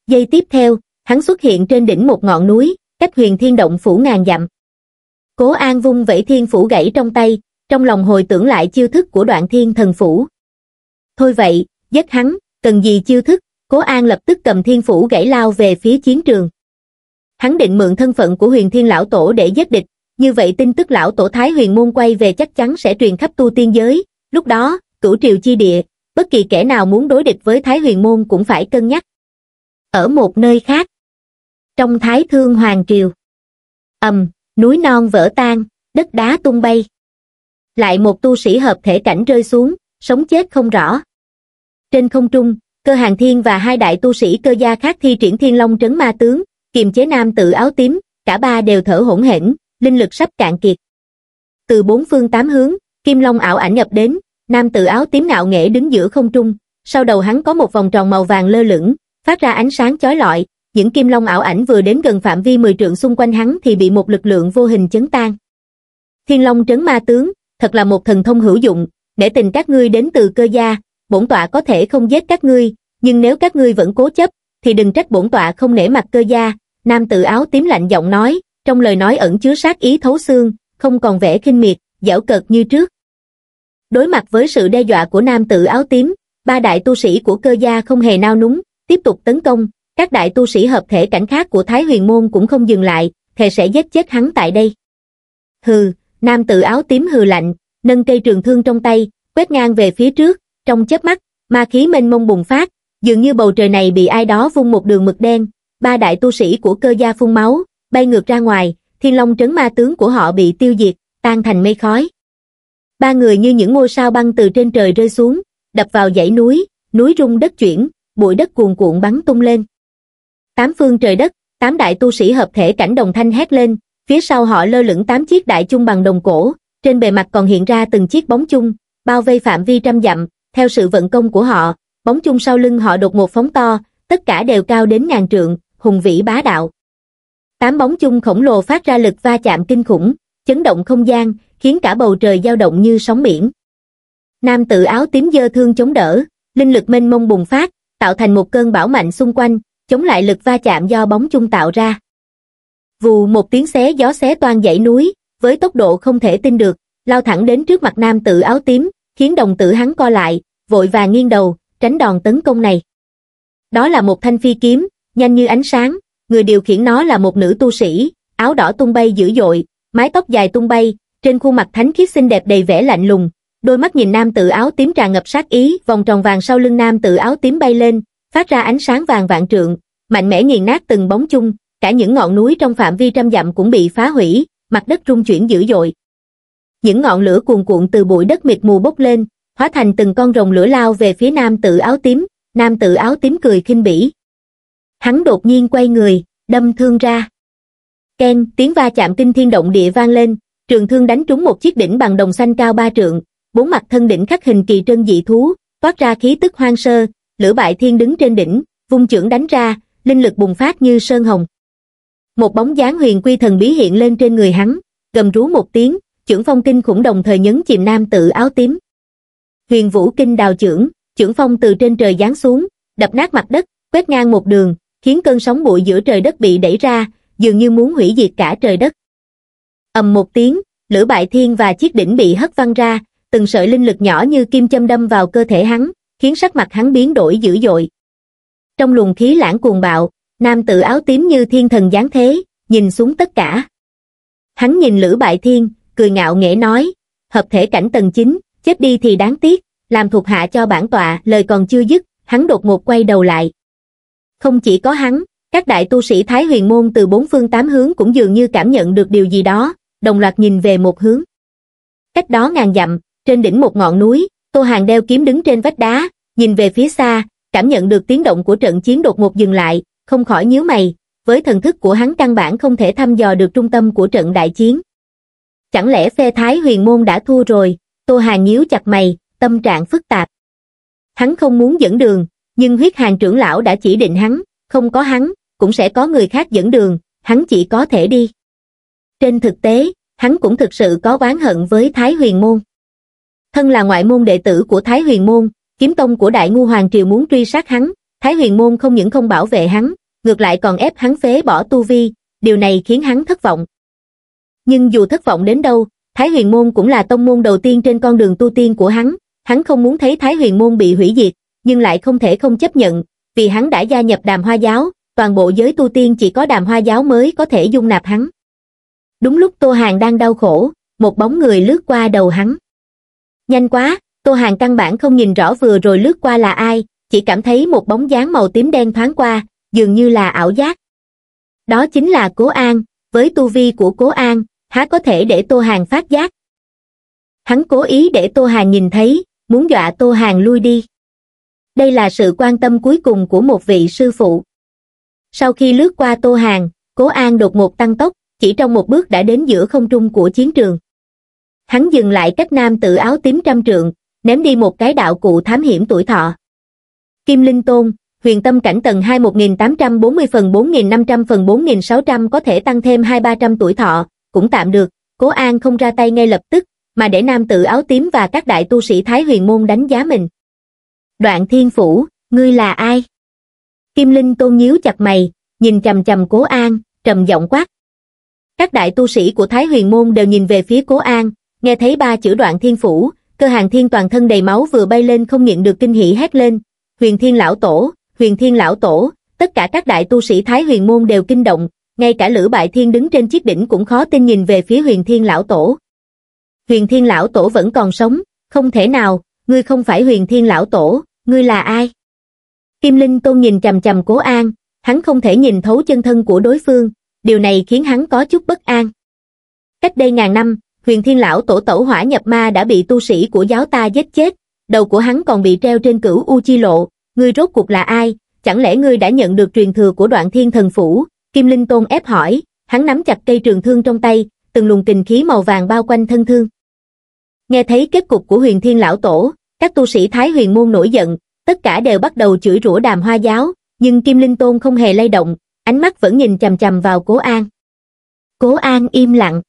Giây tiếp theo, hắn xuất hiện trên đỉnh một ngọn núi, cách huyền thiên động phủ ngàn dặm. Cố An vung vẫy thiên phủ gãy trong tay, trong lòng hồi tưởng lại chiêu thức của đoạn thiên thần phủ. Thôi vậy, giết hắn, cần gì chiêu thức, Cố An lập tức cầm thiên phủ gãy lao về phía chiến trường. Hắn định mượn thân phận của huyền thiên lão tổ để giết địch, như vậy tin tức lão tổ Thái huyền môn quay về chắc chắn sẽ truyền khắp tu tiên giới, lúc đó, cửu triều chi địa, bất kỳ kẻ nào muốn đối địch với Thái huyền môn cũng phải cân nhắc. Ở một nơi khác, trong Thái thương hoàng triều, ầm, núi non vỡ tan, đất đá tung bay. Lại một tu sĩ hợp thể cảnh rơi xuống, sống chết không rõ. Trên không trung, cơ hàng thiên và hai đại tu sĩ cơ gia khác thi triển thiên long trấn ma tướng, kiềm chế nam tự áo tím, cả ba đều thở hổn hển, linh lực sắp cạn kiệt. Từ bốn phương tám hướng, kim long ảo ảnh nhập đến, nam tự áo tím ngạo nghễ đứng giữa không trung, sau đầu hắn có một vòng tròn màu vàng lơ lửng, phát ra ánh sáng chói lọi, những kim long ảo ảnh vừa đến gần phạm vi 10 trượng xung quanh hắn thì bị một lực lượng vô hình chấn tan. Thiên long trấn ma tướng, thật là một thần thông hữu dụng, để tình các ngươi đến từ cơ gia, bổn tọa có thể không giết các ngươi, nhưng nếu các ngươi vẫn cố chấp, thì đừng trách bổn tọa không nể mặt cơ gia, nam tử áo tím lạnh giọng nói, trong lời nói ẩn chứa sát ý thấu xương, không còn vẻ khinh miệt, dẻo cợt như trước. Đối mặt với sự đe dọa của nam tử áo tím, ba đại tu sĩ của cơ gia không hề nao núng, tiếp tục tấn công, các đại tu sĩ hợp thể cảnh khác của Thái Huyền Môn cũng không dừng lại, thề sẽ giết chết hắn tại đây. Hừ, nam tử áo tím hừ lạnh, nâng cây trường thương trong tay, quét ngang về phía trước, trong chớp mắt ma khí mênh mông bùng phát dường như bầu trời này bị ai đó vung một đường mực đen ba đại tu sĩ của cơ gia phun máu bay ngược ra ngoài thiên long trấn ma tướng của họ bị tiêu diệt tan thành mây khói ba người như những ngôi sao băng từ trên trời rơi xuống đập vào dãy núi núi rung đất chuyển bụi đất cuồn cuộn bắn tung lên tám phương trời đất tám đại tu sĩ hợp thể cảnh đồng thanh hét lên phía sau họ lơ lửng tám chiếc đại chung bằng đồng cổ trên bề mặt còn hiện ra từng chiếc bóng chung bao vây phạm vi trăm dặm theo sự vận công của họ, bóng chung sau lưng họ đột một phóng to, tất cả đều cao đến ngàn trượng, hùng vĩ bá đạo. Tám bóng chung khổng lồ phát ra lực va chạm kinh khủng, chấn động không gian, khiến cả bầu trời dao động như sóng biển. Nam tự áo tím dơ thương chống đỡ, linh lực mênh mông bùng phát, tạo thành một cơn bão mạnh xung quanh, chống lại lực va chạm do bóng chung tạo ra. Vù một tiếng xé gió xé toan dãy núi, với tốc độ không thể tin được, lao thẳng đến trước mặt nam tự áo tím, khiến đồng tử hắn co lại, vội vàng nghiêng đầu, tránh đòn tấn công này. Đó là một thanh phi kiếm, nhanh như ánh sáng, người điều khiển nó là một nữ tu sĩ, áo đỏ tung bay dữ dội, mái tóc dài tung bay, trên khuôn mặt thánh khiết xinh đẹp đầy vẻ lạnh lùng, đôi mắt nhìn nam tử áo tím tràn ngập sát ý, vòng tròn vàng sau lưng nam tử áo tím bay lên, phát ra ánh sáng vàng vạn trượng, mạnh mẽ nghiền nát từng bóng chung, cả những ngọn núi trong phạm vi trăm dặm cũng bị phá hủy, mặt đất rung chuyển dữ dội. Những ngọn lửa cuồn cuộn từ bụi đất mịt mù bốc lên, hóa thành từng con rồng lửa lao về phía nam tự áo tím, nam tự áo tím cười khinh bỉ. Hắn đột nhiên quay người, đâm thương ra. Ken, tiếng va chạm kinh thiên động địa vang lên, trường thương đánh trúng một chiếc đỉnh bằng đồng xanh cao ba trượng, bốn mặt thân đỉnh khắc hình kỳ trân dị thú, toát ra khí tức hoang sơ, lửa bại thiên đứng trên đỉnh, vung chưởng đánh ra, linh lực bùng phát như sơn hồng. Một bóng dáng huyền quy thần bí hiện lên trên người hắn, gầm rú một tiếng, chưởng phong kinh khủng đồng thời nhấn chìm nam tự áo tím huyền vũ kinh đào trưởng, trưởng phong từ trên trời giáng xuống, đập nát mặt đất, quét ngang một đường, khiến cơn sóng bụi giữa trời đất bị đẩy ra, dường như muốn hủy diệt cả trời đất. ầm một tiếng, lửa bại thiên và chiếc đỉnh bị hất văng ra, từng sợi linh lực nhỏ như kim châm đâm vào cơ thể hắn, khiến sắc mặt hắn biến đổi dữ dội. Trong luồng khí lãng cuồng bạo, nam tử áo tím như thiên thần giáng thế, nhìn xuống tất cả. Hắn nhìn Lữ Bại Thiên, cười ngạo nghễ nói, hợp thể cảnh tầng chính chết đi thì đáng tiếc, làm thuộc hạ cho bản tọa, lời còn chưa dứt, hắn đột ngột quay đầu lại. Không chỉ có hắn, các đại tu sĩ Thái Huyền Môn từ bốn phương tám hướng cũng dường như cảm nhận được điều gì đó, đồng loạt nhìn về một hướng. Cách đó ngàn dặm, trên đỉnh một ngọn núi, Tô Hàng đeo kiếm đứng trên vách đá, nhìn về phía xa, cảm nhận được tiếng động của trận chiến đột ngột dừng lại, không khỏi nhíu mày, với thần thức của hắn căn bản không thể thăm dò được trung tâm của trận đại chiến. Chẳng lẽ phe Thái Huyền Môn đã thua rồi, Tô Hà nhíu chặt mày, tâm trạng phức tạp. Hắn không muốn dẫn đường, nhưng huyết hàng trưởng lão đã chỉ định hắn, không có hắn, cũng sẽ có người khác dẫn đường, hắn chỉ có thể đi. Trên thực tế, hắn cũng thực sự có oán hận với Thái Huyền Môn. Thân là ngoại môn đệ tử của Thái Huyền Môn, kiếm tông của Đại Ngu Hoàng Triều muốn truy sát hắn, Thái Huyền Môn không những không bảo vệ hắn, ngược lại còn ép hắn phế bỏ tu vi, điều này khiến hắn thất vọng. Nhưng dù thất vọng đến đâu, Thái huyền môn cũng là tông môn đầu tiên trên con đường tu tiên của hắn, hắn không muốn thấy Thái huyền môn bị hủy diệt, nhưng lại không thể không chấp nhận, vì hắn đã gia nhập đàm hoa giáo, toàn bộ giới tu tiên chỉ có đàm hoa giáo mới có thể dung nạp hắn. Đúng lúc Tô Hàng đang đau khổ, một bóng người lướt qua đầu hắn. Nhanh quá, Tô Hàng căn bản không nhìn rõ vừa rồi lướt qua là ai, chỉ cảm thấy một bóng dáng màu tím đen thoáng qua, dường như là ảo giác. Đó chính là Cố An, với tu vi của Cố An, há có thể để Tô Hàng phát giác. Hắn cố ý để Tô Hàng nhìn thấy, muốn dọa Tô Hàng lui đi. Đây là sự quan tâm cuối cùng của một vị sư phụ. Sau khi lướt qua Tô Hàng, Cố An đột ngột tăng tốc, chỉ trong một bước đã đến giữa không trung của chiến trường. Hắn dừng lại cách nam tử áo tím trăm trượng, ném đi một cái đạo cụ thám hiểm tuổi thọ. Kim Linh Tôn, huyền tâm cảnh tầng 2 1840 phần 4500 phần 4600 có thể tăng thêm 2-300 tuổi thọ, cũng tạm được, Cố An không ra tay ngay lập tức, mà để nam tử áo tím và các đại tu sĩ Thái Huyền Môn đánh giá mình. Đoạn Thiên Phủ, ngươi là ai? Kim Linh tôn nhíu chặt mày, nhìn chầm chầm Cố An, trầm giọng quát. Các đại tu sĩ của Thái Huyền Môn đều nhìn về phía Cố An, nghe thấy ba chữ Đoạn Thiên Phủ, cơ hàng thiên toàn thân đầy máu vừa bay lên không nhịn được kinh hỉ hét lên. Huyền Thiên Lão Tổ, Huyền Thiên Lão Tổ, tất cả các đại tu sĩ Thái Huyền Môn đều kinh động, ngay cả Lữ Bại Thiên đứng trên chiếc đỉnh cũng khó tin nhìn về phía huyền thiên lão tổ. Huyền thiên lão tổ vẫn còn sống, không thể nào, ngươi không phải huyền thiên lão tổ, ngươi là ai? Kim Linh Tôn nhìn chầm chầm cố an, hắn không thể nhìn thấu chân thân của đối phương, điều này khiến hắn có chút bất an. Cách đây ngàn năm, huyền thiên lão tổ tổ hỏa nhập ma đã bị tu sĩ của giáo ta giết chết, đầu của hắn còn bị treo trên cửu U Chi Lộ, ngươi rốt cuộc là ai, chẳng lẽ ngươi đã nhận được truyền thừa của đoạn thiên thần phủ, Kim Linh Tôn ép hỏi, hắn nắm chặt cây trường thương trong tay, từng luồng kình khí màu vàng bao quanh thân thương. Nghe thấy kết cục của huyền thiên lão tổ, các tu sĩ Thái huyền môn nổi giận, tất cả đều bắt đầu chửi rủa đàm hoa giáo, nhưng Kim Linh Tôn không hề lay động, ánh mắt vẫn nhìn chầm chầm vào Cố An. Cố An im lặng.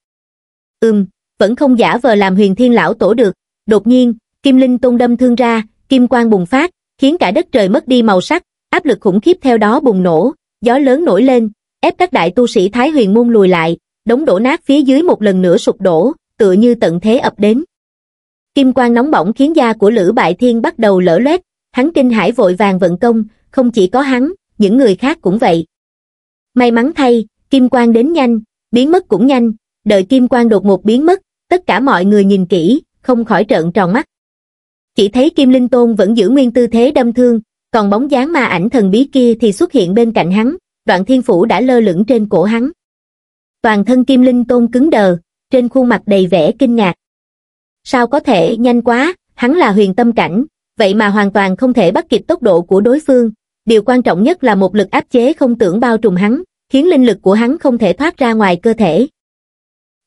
Ừm, vẫn không giả vờ làm huyền thiên lão tổ được. Đột nhiên, Kim Linh Tôn đâm thương ra, kim quang bùng phát, khiến cả đất trời mất đi màu sắc, áp lực khủng khiếp theo đó bùng nổ, gió lớn nổi lên, ép các đại tu sĩ Thái Huyền Môn lùi lại, đống đổ nát phía dưới một lần nữa sụp đổ, tựa như tận thế ập đến. Kim quang nóng bỏng khiến da của Lữ Bại Thiên bắt đầu lở loét, hắn kinh hãi vội vàng vận công, không chỉ có hắn, những người khác cũng vậy. May mắn thay, kim quang đến nhanh, biến mất cũng nhanh, đợi kim quang đột ngột biến mất, tất cả mọi người nhìn kỹ, không khỏi trợn tròn mắt. Chỉ thấy Kim Linh Tôn vẫn giữ nguyên tư thế đâm thương, còn bóng dáng ma ảnh thần bí kia thì xuất hiện bên cạnh hắn, đoạn thiên phủ đã lơ lửng trên cổ hắn. Toàn thân kim linh tôn cứng đờ, trên khuôn mặt đầy vẻ kinh ngạc. Sao có thể nhanh quá, hắn là huyền tâm cảnh, vậy mà hoàn toàn không thể bắt kịp tốc độ của đối phương. Điều quan trọng nhất là một lực áp chế không tưởng bao trùm hắn, khiến linh lực của hắn không thể thoát ra ngoài cơ thể.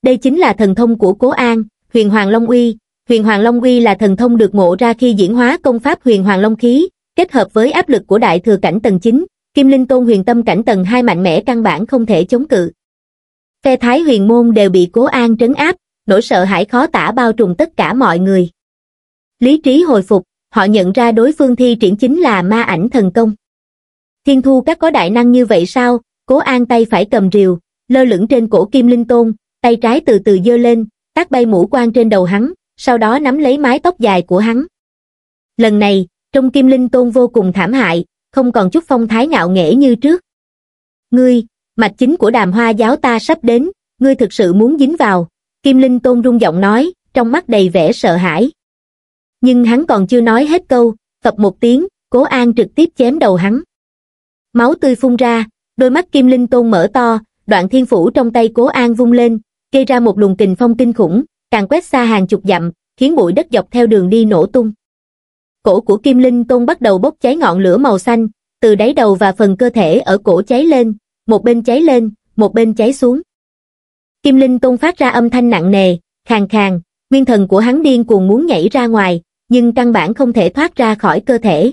Đây chính là thần thông của Cố An, huyền hoàng Long Uy. Huyền hoàng Long Uy là thần thông được ngộ ra khi diễn hóa công pháp huyền hoàng Long Khí, kết hợp với áp lực của đại thừa cảnh tầng 9, kim linh tôn huyền tâm cảnh tầng hai mạnh mẽ căn bản không thể chống cự phe thái huyền môn đều bị cố an trấn áp nỗi sợ hãi khó tả bao trùm tất cả mọi người lý trí hồi phục họ nhận ra đối phương thi triển chính là ma ảnh thần công thiên thu các có đại năng như vậy sao cố an tay phải cầm rìu lơ lửng trên cổ kim linh tôn tay trái từ từ giơ lên tác bay mũ quan trên đầu hắn sau đó nắm lấy mái tóc dài của hắn lần này trong kim linh tôn vô cùng thảm hại không còn chút phong thái ngạo nghễ như trước ngươi mạch chính của đàm hoa giáo ta sắp đến ngươi thực sự muốn dính vào kim linh tôn rung giọng nói trong mắt đầy vẻ sợ hãi nhưng hắn còn chưa nói hết câu tập một tiếng cố an trực tiếp chém đầu hắn máu tươi phun ra đôi mắt kim linh tôn mở to đoạn thiên phủ trong tay cố an vung lên gây ra một luồng kình phong kinh khủng càng quét xa hàng chục dặm khiến bụi đất dọc theo đường đi nổ tung cổ của Kim Linh Tôn bắt đầu bốc cháy ngọn lửa màu xanh, từ đáy đầu và phần cơ thể ở cổ cháy lên, một bên cháy lên, một bên cháy xuống. Kim Linh Tôn phát ra âm thanh nặng nề, khàn khàn, nguyên thần của hắn điên cuồng muốn nhảy ra ngoài, nhưng căn bản không thể thoát ra khỏi cơ thể.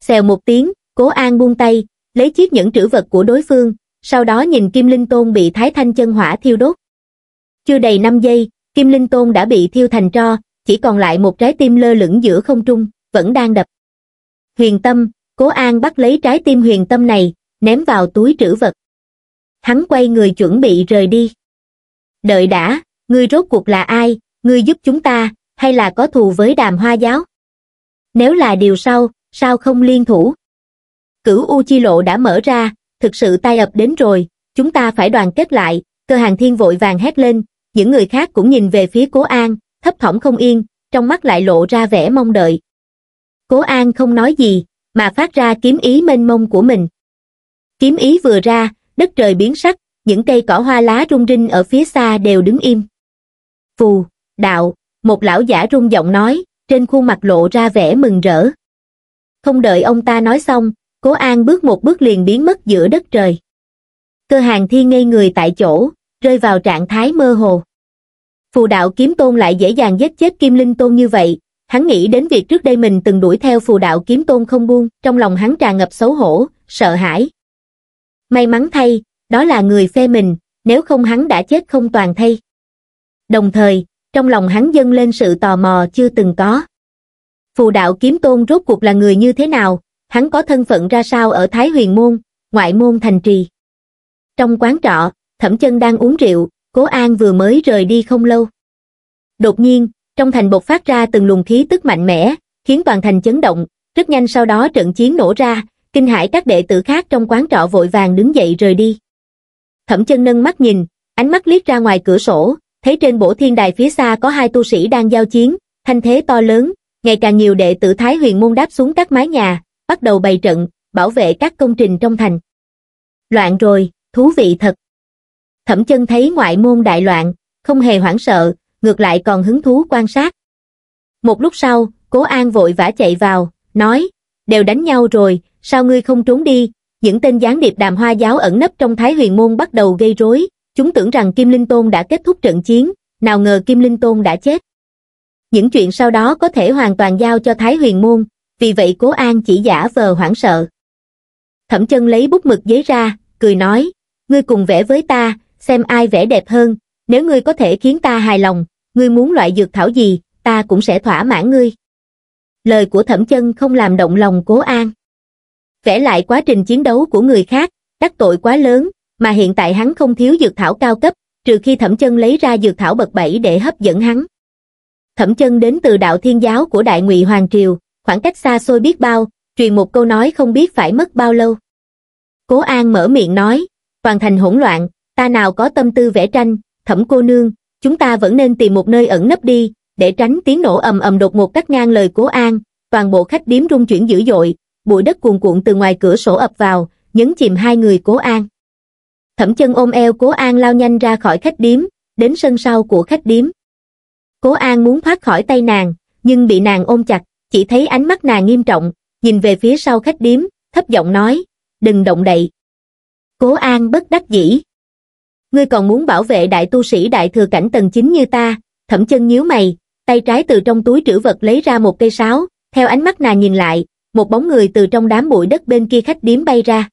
Xèo một tiếng, Cố An buông tay, lấy chiếc nhẫn trữ vật của đối phương, sau đó nhìn Kim Linh Tôn bị Thái Thanh chân hỏa thiêu đốt. Chưa đầy 5 giây, Kim Linh Tôn đã bị thiêu thành tro, chỉ còn lại một trái tim lơ lửng giữa không trung, vẫn đang đập. Huyền tâm, cố an bắt lấy trái tim huyền tâm này, ném vào túi trữ vật. Hắn quay người chuẩn bị rời đi. Đợi đã, ngươi rốt cuộc là ai, ngươi giúp chúng ta, hay là có thù với đàm hoa giáo? Nếu là điều sau, sao không liên thủ? Cửu U Chi Lộ đã mở ra, thực sự tai ập đến rồi, chúng ta phải đoàn kết lại, cơ hàng thiên vội vàng hét lên, những người khác cũng nhìn về phía cố an, thấp thỏm không yên, trong mắt lại lộ ra vẻ mong đợi. Cố An không nói gì, mà phát ra kiếm ý mênh mông của mình. Kiếm ý vừa ra, đất trời biến sắc, những cây cỏ hoa lá rung rinh ở phía xa đều đứng im. Phù, đạo, một lão giả rung giọng nói, trên khuôn mặt lộ ra vẻ mừng rỡ. Không đợi ông ta nói xong, Cố An bước một bước liền biến mất giữa đất trời. Cơ hàng thi ngây người tại chỗ, rơi vào trạng thái mơ hồ phù đạo kiếm tôn lại dễ dàng giết chết kim linh tôn như vậy, hắn nghĩ đến việc trước đây mình từng đuổi theo phù đạo kiếm tôn không buông, trong lòng hắn tràn ngập xấu hổ, sợ hãi. May mắn thay, đó là người phê mình, nếu không hắn đã chết không toàn thay. Đồng thời, trong lòng hắn dâng lên sự tò mò chưa từng có. Phù đạo kiếm tôn rốt cuộc là người như thế nào, hắn có thân phận ra sao ở Thái Huyền Môn, ngoại môn thành trì. Trong quán trọ, Thẩm chân đang uống rượu, cố an vừa mới rời đi không lâu đột nhiên trong thành bột phát ra từng luồng khí tức mạnh mẽ khiến toàn thành chấn động rất nhanh sau đó trận chiến nổ ra kinh hãi các đệ tử khác trong quán trọ vội vàng đứng dậy rời đi thẩm chân nâng mắt nhìn ánh mắt liếc ra ngoài cửa sổ thấy trên bổ thiên đài phía xa có hai tu sĩ đang giao chiến thanh thế to lớn ngày càng nhiều đệ tử thái huyền môn đáp xuống các mái nhà bắt đầu bày trận bảo vệ các công trình trong thành loạn rồi thú vị thật thẩm chân thấy ngoại môn đại loạn, không hề hoảng sợ, ngược lại còn hứng thú quan sát. Một lúc sau, cố an vội vã chạy vào, nói, đều đánh nhau rồi, sao ngươi không trốn đi, những tên gián điệp đàm hoa giáo ẩn nấp trong Thái Huyền Môn bắt đầu gây rối, chúng tưởng rằng Kim Linh Tôn đã kết thúc trận chiến, nào ngờ Kim Linh Tôn đã chết. Những chuyện sau đó có thể hoàn toàn giao cho Thái Huyền Môn, vì vậy Cố An chỉ giả vờ hoảng sợ. Thẩm chân lấy bút mực giấy ra, cười nói, ngươi cùng vẽ với ta, xem ai vẽ đẹp hơn, nếu ngươi có thể khiến ta hài lòng, ngươi muốn loại dược thảo gì, ta cũng sẽ thỏa mãn ngươi. Lời của Thẩm Chân không làm động lòng Cố An. Vẽ lại quá trình chiến đấu của người khác, đắc tội quá lớn, mà hiện tại hắn không thiếu dược thảo cao cấp, trừ khi Thẩm Chân lấy ra dược thảo bậc bảy để hấp dẫn hắn. Thẩm Chân đến từ đạo thiên giáo của Đại Ngụy Hoàng triều, khoảng cách xa xôi biết bao, truyền một câu nói không biết phải mất bao lâu. Cố An mở miệng nói, toàn thành hỗn loạn, ta nào có tâm tư vẽ tranh, thẩm cô nương, chúng ta vẫn nên tìm một nơi ẩn nấp đi, để tránh tiếng nổ ầm ầm đột ngột cắt ngang lời cố an, toàn bộ khách điếm rung chuyển dữ dội, bụi đất cuồn cuộn từ ngoài cửa sổ ập vào, nhấn chìm hai người cố an. Thẩm chân ôm eo cố an lao nhanh ra khỏi khách điếm, đến sân sau của khách điếm. Cố an muốn thoát khỏi tay nàng, nhưng bị nàng ôm chặt, chỉ thấy ánh mắt nàng nghiêm trọng, nhìn về phía sau khách điếm, thấp giọng nói, đừng động đậy. Cố an bất đắc dĩ, ngươi còn muốn bảo vệ đại tu sĩ đại thừa cảnh tầng 9 như ta, thẩm chân nhíu mày, tay trái từ trong túi trữ vật lấy ra một cây sáo, theo ánh mắt nàng nhìn lại, một bóng người từ trong đám bụi đất bên kia khách điếm bay ra.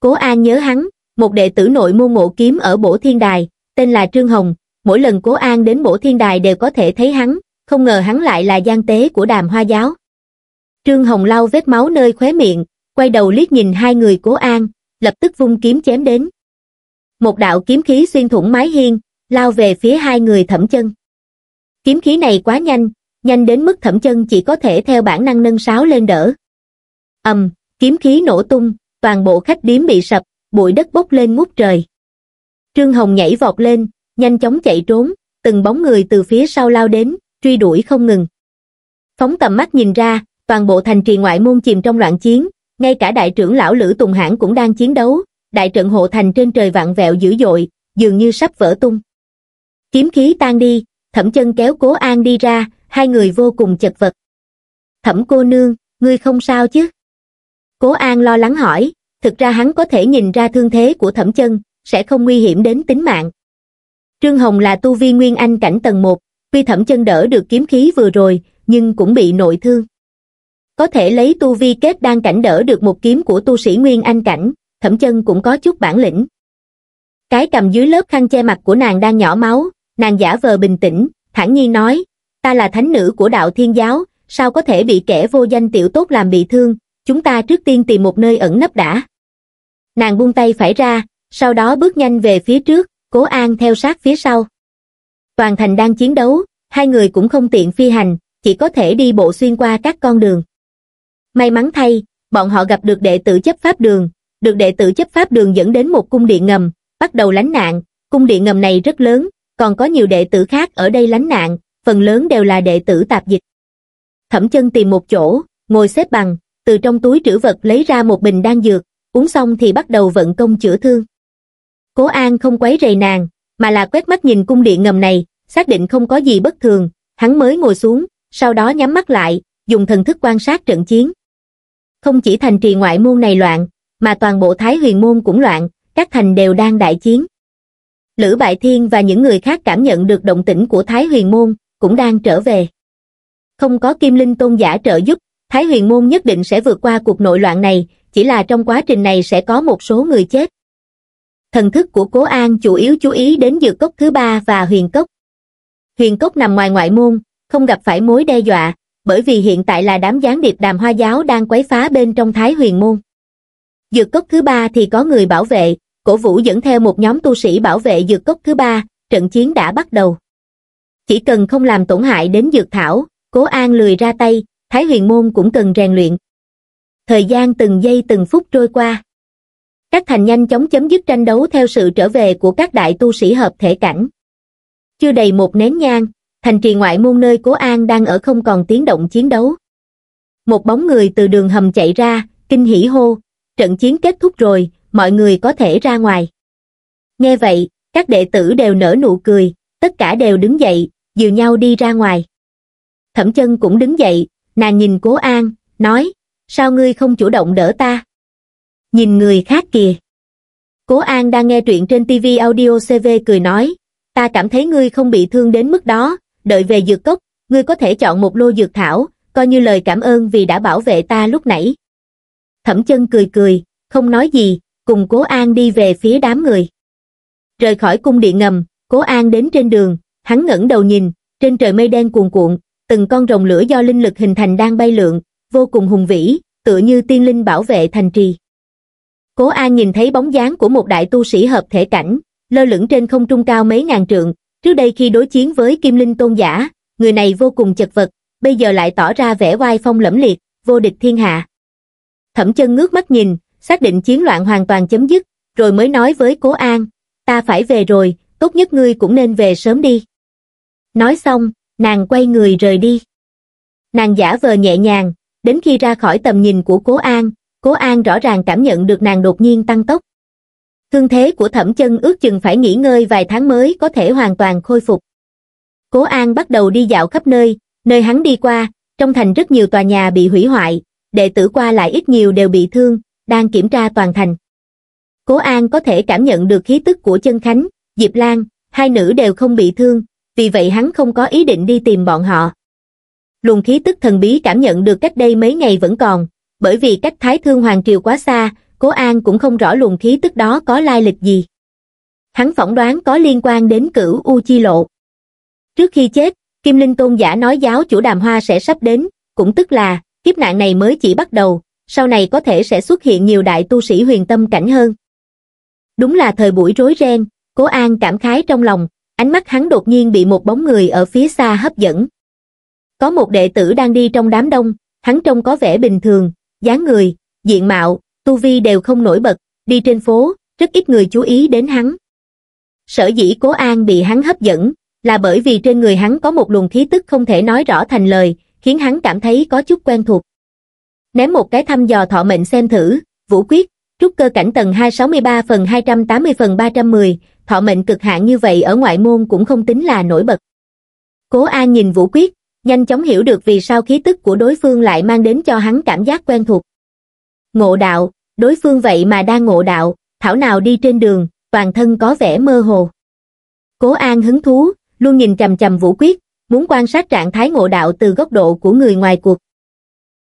Cố An nhớ hắn, một đệ tử nội môn ngộ kiếm ở Bổ Thiên Đài, tên là Trương Hồng, mỗi lần Cố An đến Bổ Thiên Đài đều có thể thấy hắn, không ngờ hắn lại là gian tế của đàm hoa giáo. Trương Hồng lau vết máu nơi khóe miệng, quay đầu liếc nhìn hai người Cố An, lập tức vung kiếm chém đến một đạo kiếm khí xuyên thủng mái hiên, lao về phía hai người thẩm chân. Kiếm khí này quá nhanh, nhanh đến mức thẩm chân chỉ có thể theo bản năng nâng sáo lên đỡ. ầm, kiếm khí nổ tung, toàn bộ khách điếm bị sập, bụi đất bốc lên ngút trời. Trương Hồng nhảy vọt lên, nhanh chóng chạy trốn, từng bóng người từ phía sau lao đến, truy đuổi không ngừng. Phóng tầm mắt nhìn ra, toàn bộ thành trì ngoại môn chìm trong loạn chiến, ngay cả đại trưởng lão Lữ Tùng Hãn cũng đang chiến đấu, đại trận hộ thành trên trời vạn vẹo dữ dội, dường như sắp vỡ tung. Kiếm khí tan đi, thẩm chân kéo cố an đi ra, hai người vô cùng chật vật. Thẩm cô nương, ngươi không sao chứ? Cố an lo lắng hỏi, thực ra hắn có thể nhìn ra thương thế của thẩm chân, sẽ không nguy hiểm đến tính mạng. Trương Hồng là tu vi nguyên anh cảnh tầng 1, tuy thẩm chân đỡ được kiếm khí vừa rồi, nhưng cũng bị nội thương. Có thể lấy tu vi kết đang cảnh đỡ được một kiếm của tu sĩ nguyên anh cảnh, thẩm chân cũng có chút bản lĩnh. Cái cầm dưới lớp khăn che mặt của nàng đang nhỏ máu, nàng giả vờ bình tĩnh, thản nhiên nói, ta là thánh nữ của đạo thiên giáo, sao có thể bị kẻ vô danh tiểu tốt làm bị thương, chúng ta trước tiên tìm một nơi ẩn nấp đã. Nàng buông tay phải ra, sau đó bước nhanh về phía trước, cố an theo sát phía sau. Toàn thành đang chiến đấu, hai người cũng không tiện phi hành, chỉ có thể đi bộ xuyên qua các con đường. May mắn thay, bọn họ gặp được đệ tử chấp pháp đường, được đệ tử chấp pháp đường dẫn đến một cung điện ngầm, bắt đầu lánh nạn. Cung điện ngầm này rất lớn, còn có nhiều đệ tử khác ở đây lánh nạn, phần lớn đều là đệ tử tạp dịch. Thẩm chân tìm một chỗ, ngồi xếp bằng, từ trong túi trữ vật lấy ra một bình đan dược, uống xong thì bắt đầu vận công chữa thương. Cố An không quấy rầy nàng, mà là quét mắt nhìn cung điện ngầm này, xác định không có gì bất thường, hắn mới ngồi xuống, sau đó nhắm mắt lại, dùng thần thức quan sát trận chiến. Không chỉ thành trì ngoại môn này loạn, mà toàn bộ Thái Huyền Môn cũng loạn, các thành đều đang đại chiến. Lữ Bại Thiên và những người khác cảm nhận được động tĩnh của Thái Huyền Môn, cũng đang trở về. Không có Kim Linh Tôn giả trợ giúp, Thái Huyền Môn nhất định sẽ vượt qua cuộc nội loạn này, chỉ là trong quá trình này sẽ có một số người chết. Thần thức của Cố An chủ yếu chú ý đến dược cốc thứ ba và huyền cốc. Huyền cốc nằm ngoài ngoại môn, không gặp phải mối đe dọa, bởi vì hiện tại là đám gián điệp đàm hoa giáo đang quấy phá bên trong Thái Huyền Môn. Dược cốc thứ ba thì có người bảo vệ, cổ vũ dẫn theo một nhóm tu sĩ bảo vệ dược cốc thứ ba, trận chiến đã bắt đầu. Chỉ cần không làm tổn hại đến dược thảo, cố an lười ra tay, Thái huyền môn cũng cần rèn luyện. Thời gian từng giây từng phút trôi qua. Các thành nhanh chóng chấm dứt tranh đấu theo sự trở về của các đại tu sĩ hợp thể cảnh. Chưa đầy một nén nhang, thành trì ngoại môn nơi cố an đang ở không còn tiếng động chiến đấu. Một bóng người từ đường hầm chạy ra, kinh hỉ hô, trận chiến kết thúc rồi, mọi người có thể ra ngoài. Nghe vậy, các đệ tử đều nở nụ cười, tất cả đều đứng dậy, dìu nhau đi ra ngoài. Thẩm chân cũng đứng dậy, nàng nhìn cố an, nói, sao ngươi không chủ động đỡ ta? Nhìn người khác kìa. Cố an đang nghe truyện trên TV audio CV cười nói, ta cảm thấy ngươi không bị thương đến mức đó, đợi về dược cốc, ngươi có thể chọn một lô dược thảo, coi như lời cảm ơn vì đã bảo vệ ta lúc nãy thẩm chân cười cười, không nói gì, cùng Cố An đi về phía đám người. Rời khỏi cung điện ngầm, Cố An đến trên đường, hắn ngẩng đầu nhìn, trên trời mây đen cuồn cuộn, từng con rồng lửa do linh lực hình thành đang bay lượn, vô cùng hùng vĩ, tựa như tiên linh bảo vệ thành trì. Cố An nhìn thấy bóng dáng của một đại tu sĩ hợp thể cảnh, lơ lửng trên không trung cao mấy ngàn trượng, trước đây khi đối chiến với Kim Linh Tôn giả, người này vô cùng chật vật, bây giờ lại tỏ ra vẻ oai phong lẫm liệt, vô địch thiên hạ. Thẩm chân ngước mắt nhìn, xác định chiến loạn hoàn toàn chấm dứt, rồi mới nói với Cố An, ta phải về rồi, tốt nhất ngươi cũng nên về sớm đi. Nói xong, nàng quay người rời đi. Nàng giả vờ nhẹ nhàng, đến khi ra khỏi tầm nhìn của Cố An, Cố An rõ ràng cảm nhận được nàng đột nhiên tăng tốc. Thương thế của thẩm chân ước chừng phải nghỉ ngơi vài tháng mới có thể hoàn toàn khôi phục. Cố An bắt đầu đi dạo khắp nơi, nơi hắn đi qua, trong thành rất nhiều tòa nhà bị hủy hoại, đệ tử qua lại ít nhiều đều bị thương, đang kiểm tra toàn thành. Cố An có thể cảm nhận được khí tức của chân Khánh, Diệp Lan, hai nữ đều không bị thương, vì vậy hắn không có ý định đi tìm bọn họ. Luồng khí tức thần bí cảm nhận được cách đây mấy ngày vẫn còn, bởi vì cách Thái Thương Hoàng Triều quá xa, Cố An cũng không rõ luồng khí tức đó có lai lịch gì. Hắn phỏng đoán có liên quan đến cửu U Chi Lộ. Trước khi chết, Kim Linh Tôn giả nói giáo chủ đàm hoa sẽ sắp đến, cũng tức là kiếp nạn này mới chỉ bắt đầu, sau này có thể sẽ xuất hiện nhiều đại tu sĩ huyền tâm cảnh hơn. Đúng là thời buổi rối ren, Cố An cảm khái trong lòng, ánh mắt hắn đột nhiên bị một bóng người ở phía xa hấp dẫn. Có một đệ tử đang đi trong đám đông, hắn trông có vẻ bình thường, dáng người, diện mạo, tu vi đều không nổi bật, đi trên phố, rất ít người chú ý đến hắn. Sở dĩ Cố An bị hắn hấp dẫn, là bởi vì trên người hắn có một luồng khí tức không thể nói rõ thành lời, khiến hắn cảm thấy có chút quen thuộc. Ném một cái thăm dò thọ mệnh xem thử, Vũ Quyết, trúc cơ cảnh tầng 263 phần 280 phần 310, thọ mệnh cực hạn như vậy ở ngoại môn cũng không tính là nổi bật. Cố an nhìn Vũ Quyết, nhanh chóng hiểu được vì sao khí tức của đối phương lại mang đến cho hắn cảm giác quen thuộc. Ngộ đạo, đối phương vậy mà đang ngộ đạo, thảo nào đi trên đường, toàn thân có vẻ mơ hồ. Cố An hứng thú, luôn nhìn trầm trầm Vũ Quyết, muốn quan sát trạng thái ngộ đạo từ góc độ của người ngoài cuộc.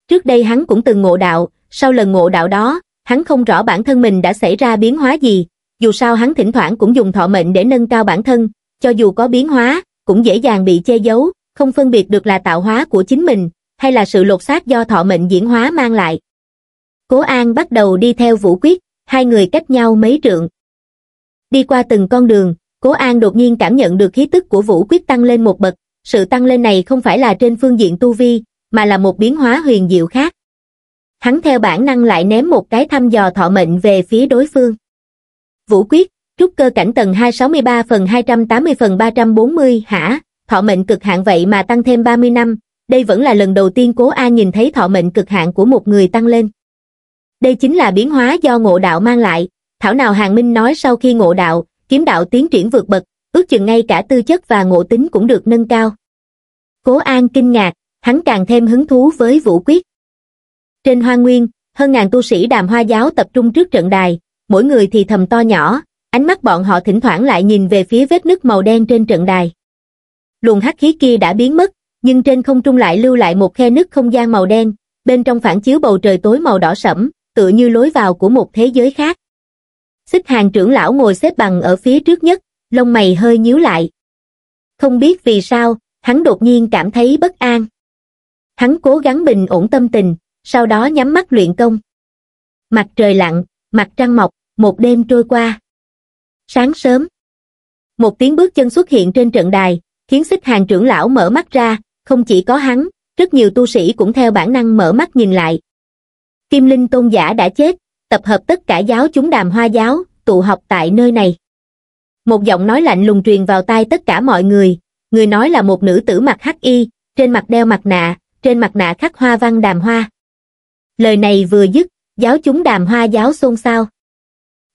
Trước đây hắn cũng từng ngộ đạo, sau lần ngộ đạo đó, hắn không rõ bản thân mình đã xảy ra biến hóa gì, dù sao hắn thỉnh thoảng cũng dùng thọ mệnh để nâng cao bản thân, cho dù có biến hóa, cũng dễ dàng bị che giấu, không phân biệt được là tạo hóa của chính mình, hay là sự lột xác do thọ mệnh diễn hóa mang lại. Cố An bắt đầu đi theo Vũ Quyết, hai người cách nhau mấy trượng. Đi qua từng con đường, Cố An đột nhiên cảm nhận được khí tức của Vũ Quyết tăng lên một bậc, sự tăng lên này không phải là trên phương diện tu vi, mà là một biến hóa huyền diệu khác. Hắn theo bản năng lại ném một cái thăm dò thọ mệnh về phía đối phương. Vũ quyết, trúc cơ cảnh tầng 263 phần 280 phần 340 hả, thọ mệnh cực hạn vậy mà tăng thêm 30 năm, đây vẫn là lần đầu tiên cố A nhìn thấy thọ mệnh cực hạn của một người tăng lên. Đây chính là biến hóa do ngộ đạo mang lại, thảo nào Hàng Minh nói sau khi ngộ đạo, kiếm đạo tiến triển vượt bậc, ước chừng ngay cả tư chất và ngộ tính cũng được nâng cao. Cố An kinh ngạc, hắn càng thêm hứng thú với vũ quyết. Trên hoa nguyên, hơn ngàn tu sĩ đàm hoa giáo tập trung trước trận đài, mỗi người thì thầm to nhỏ, ánh mắt bọn họ thỉnh thoảng lại nhìn về phía vết nứt màu đen trên trận đài. Luồng hắc khí kia đã biến mất, nhưng trên không trung lại lưu lại một khe nứt không gian màu đen, bên trong phản chiếu bầu trời tối màu đỏ sẫm, tựa như lối vào của một thế giới khác. Xích hàng trưởng lão ngồi xếp bằng ở phía trước nhất, lông mày hơi nhíu lại. Không biết vì sao, hắn đột nhiên cảm thấy bất an hắn cố gắng bình ổn tâm tình sau đó nhắm mắt luyện công mặt trời lặn mặt trăng mọc một đêm trôi qua sáng sớm một tiếng bước chân xuất hiện trên trận đài khiến xích hàng trưởng lão mở mắt ra không chỉ có hắn rất nhiều tu sĩ cũng theo bản năng mở mắt nhìn lại kim linh tôn giả đã chết tập hợp tất cả giáo chúng đàm hoa giáo tụ học tại nơi này một giọng nói lạnh lùng truyền vào tai tất cả mọi người người nói là một nữ tử mặc hắc y trên mặt đeo mặt nạ trên mặt nạ khắc hoa văn đàm hoa lời này vừa dứt giáo chúng đàm hoa giáo xôn xao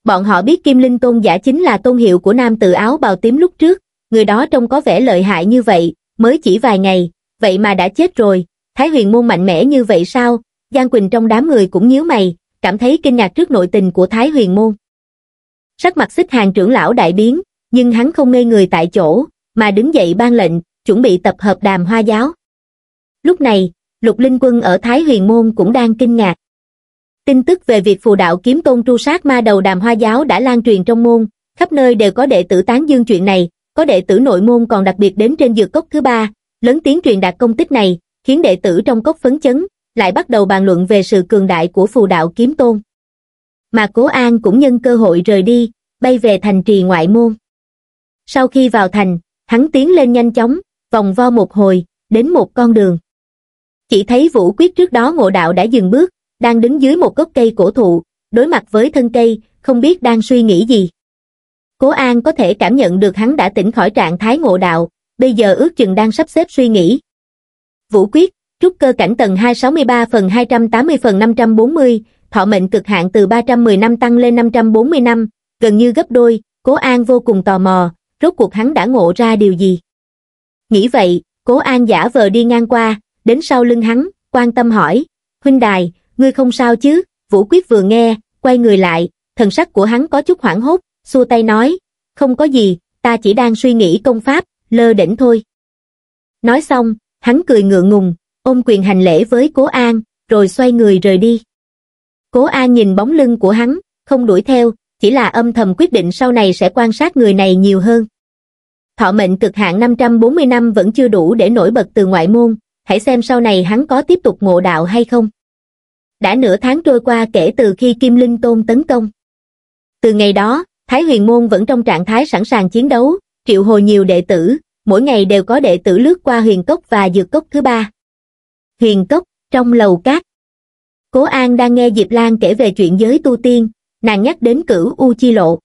bọn họ biết kim linh tôn giả chính là tôn hiệu của nam tử áo bào tím lúc trước người đó trông có vẻ lợi hại như vậy mới chỉ vài ngày vậy mà đã chết rồi thái huyền môn mạnh mẽ như vậy sao giang quỳnh trong đám người cũng nhíu mày cảm thấy kinh ngạc trước nội tình của thái huyền môn sắc mặt xích hàng trưởng lão đại biến nhưng hắn không ngây người tại chỗ mà đứng dậy ban lệnh, chuẩn bị tập hợp đàm hoa giáo. Lúc này, lục linh quân ở Thái Huyền Môn cũng đang kinh ngạc. Tin tức về việc phù đạo kiếm tôn tru sát ma đầu đàm hoa giáo đã lan truyền trong môn, khắp nơi đều có đệ tử tán dương chuyện này, có đệ tử nội môn còn đặc biệt đến trên dược cốc thứ ba, lớn tiếng truyền đạt công tích này, khiến đệ tử trong cốc phấn chấn, lại bắt đầu bàn luận về sự cường đại của phù đạo kiếm tôn. Mà Cố An cũng nhân cơ hội rời đi, bay về thành trì ngoại môn. Sau khi vào thành, hắn tiến lên nhanh chóng vòng vo một hồi đến một con đường chỉ thấy vũ quyết trước đó ngộ đạo đã dừng bước đang đứng dưới một gốc cây cổ thụ đối mặt với thân cây không biết đang suy nghĩ gì cố an có thể cảm nhận được hắn đã tỉnh khỏi trạng thái ngộ đạo bây giờ ước chừng đang sắp xếp suy nghĩ vũ quyết trúc cơ cảnh tầng 263 phần 280 phần 540, thọ mệnh cực hạn từ 310 năm tăng lên 540 năm, gần như gấp đôi, Cố An vô cùng tò mò, rốt cuộc hắn đã ngộ ra điều gì. Nghĩ vậy, cố an giả vờ đi ngang qua, đến sau lưng hắn, quan tâm hỏi, huynh đài, ngươi không sao chứ, vũ quyết vừa nghe, quay người lại, thần sắc của hắn có chút hoảng hốt, xua tay nói, không có gì, ta chỉ đang suy nghĩ công pháp, lơ đỉnh thôi. Nói xong, hắn cười ngượng ngùng, ôm quyền hành lễ với cố an, rồi xoay người rời đi. Cố an nhìn bóng lưng của hắn, không đuổi theo, chỉ là âm thầm quyết định sau này sẽ quan sát người này nhiều hơn. Thọ mệnh cực hạn 540 năm vẫn chưa đủ để nổi bật từ ngoại môn, hãy xem sau này hắn có tiếp tục ngộ đạo hay không. Đã nửa tháng trôi qua kể từ khi Kim Linh Tôn tấn công. Từ ngày đó, Thái Huyền Môn vẫn trong trạng thái sẵn sàng chiến đấu, triệu hồi nhiều đệ tử, mỗi ngày đều có đệ tử lướt qua huyền cốc và dược cốc thứ ba. Huyền cốc, trong lầu cát. Cố An đang nghe Diệp Lan kể về chuyện giới tu tiên, nàng nhắc đến cửu u chi lộ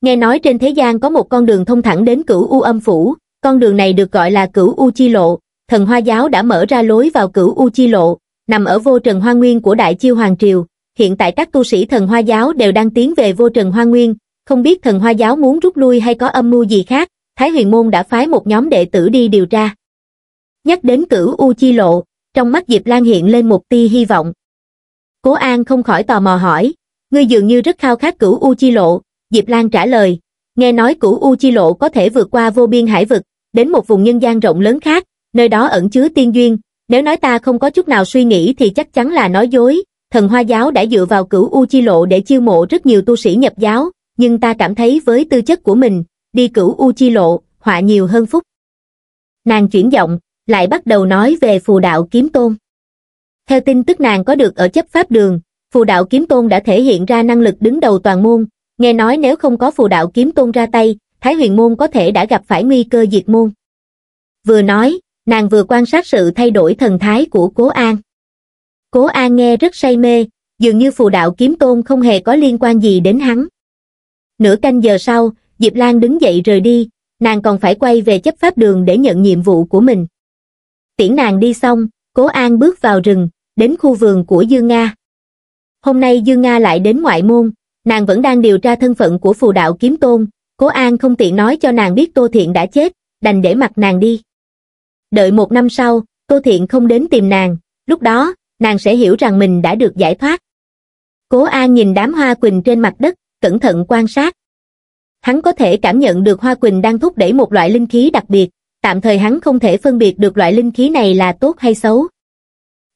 nghe nói trên thế gian có một con đường thông thẳng đến cửu u âm phủ con đường này được gọi là cửu u chi lộ thần hoa giáo đã mở ra lối vào cửu u chi lộ nằm ở vô trần hoa nguyên của đại chiêu hoàng triều hiện tại các tu sĩ thần hoa giáo đều đang tiến về vô trần hoa nguyên không biết thần hoa giáo muốn rút lui hay có âm mưu gì khác thái huyền môn đã phái một nhóm đệ tử đi điều tra nhắc đến cửu u chi lộ trong mắt diệp lan hiện lên một tia hy vọng cố an không khỏi tò mò hỏi ngươi dường như rất khao khát cửu u chi lộ diệp lan trả lời nghe nói cửu u chi lộ có thể vượt qua vô biên hải vực đến một vùng nhân gian rộng lớn khác nơi đó ẩn chứa tiên duyên nếu nói ta không có chút nào suy nghĩ thì chắc chắn là nói dối thần hoa giáo đã dựa vào cửu u chi lộ để chiêu mộ rất nhiều tu sĩ nhập giáo nhưng ta cảm thấy với tư chất của mình đi cửu u chi lộ họa nhiều hơn phúc nàng chuyển giọng lại bắt đầu nói về phù đạo kiếm tôn theo tin tức nàng có được ở chấp pháp đường phù đạo kiếm tôn đã thể hiện ra năng lực đứng đầu toàn môn, nghe nói nếu không có phù đạo kiếm tôn ra tay, Thái huyền môn có thể đã gặp phải nguy cơ diệt môn. Vừa nói, nàng vừa quan sát sự thay đổi thần thái của Cố An. Cố An nghe rất say mê, dường như phù đạo kiếm tôn không hề có liên quan gì đến hắn. Nửa canh giờ sau, Diệp Lan đứng dậy rời đi, nàng còn phải quay về chấp pháp đường để nhận nhiệm vụ của mình. Tiễn nàng đi xong, Cố An bước vào rừng, đến khu vườn của Dương Nga hôm nay Dương Nga lại đến ngoại môn, nàng vẫn đang điều tra thân phận của phù đạo kiếm tôn, Cố An không tiện nói cho nàng biết Tô Thiện đã chết, đành để mặt nàng đi. Đợi một năm sau, Tô Thiện không đến tìm nàng, lúc đó, nàng sẽ hiểu rằng mình đã được giải thoát. Cố An nhìn đám hoa quỳnh trên mặt đất, cẩn thận quan sát. Hắn có thể cảm nhận được hoa quỳnh đang thúc đẩy một loại linh khí đặc biệt, tạm thời hắn không thể phân biệt được loại linh khí này là tốt hay xấu,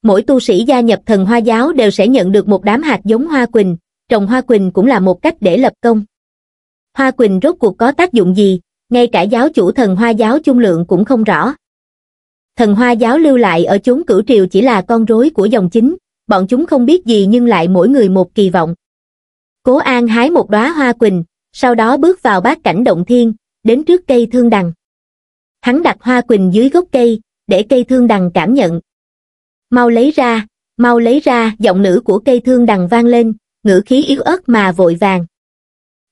mỗi tu sĩ gia nhập thần hoa giáo đều sẽ nhận được một đám hạt giống hoa quỳnh, trồng hoa quỳnh cũng là một cách để lập công. Hoa quỳnh rốt cuộc có tác dụng gì, ngay cả giáo chủ thần hoa giáo chung lượng cũng không rõ. Thần hoa giáo lưu lại ở chốn cửu triều chỉ là con rối của dòng chính, bọn chúng không biết gì nhưng lại mỗi người một kỳ vọng. Cố An hái một đóa hoa quỳnh, sau đó bước vào bát cảnh động thiên, đến trước cây thương đằng. Hắn đặt hoa quỳnh dưới gốc cây, để cây thương đằng cảm nhận, mau lấy ra mau lấy ra giọng nữ của cây thương đằng vang lên ngữ khí yếu ớt mà vội vàng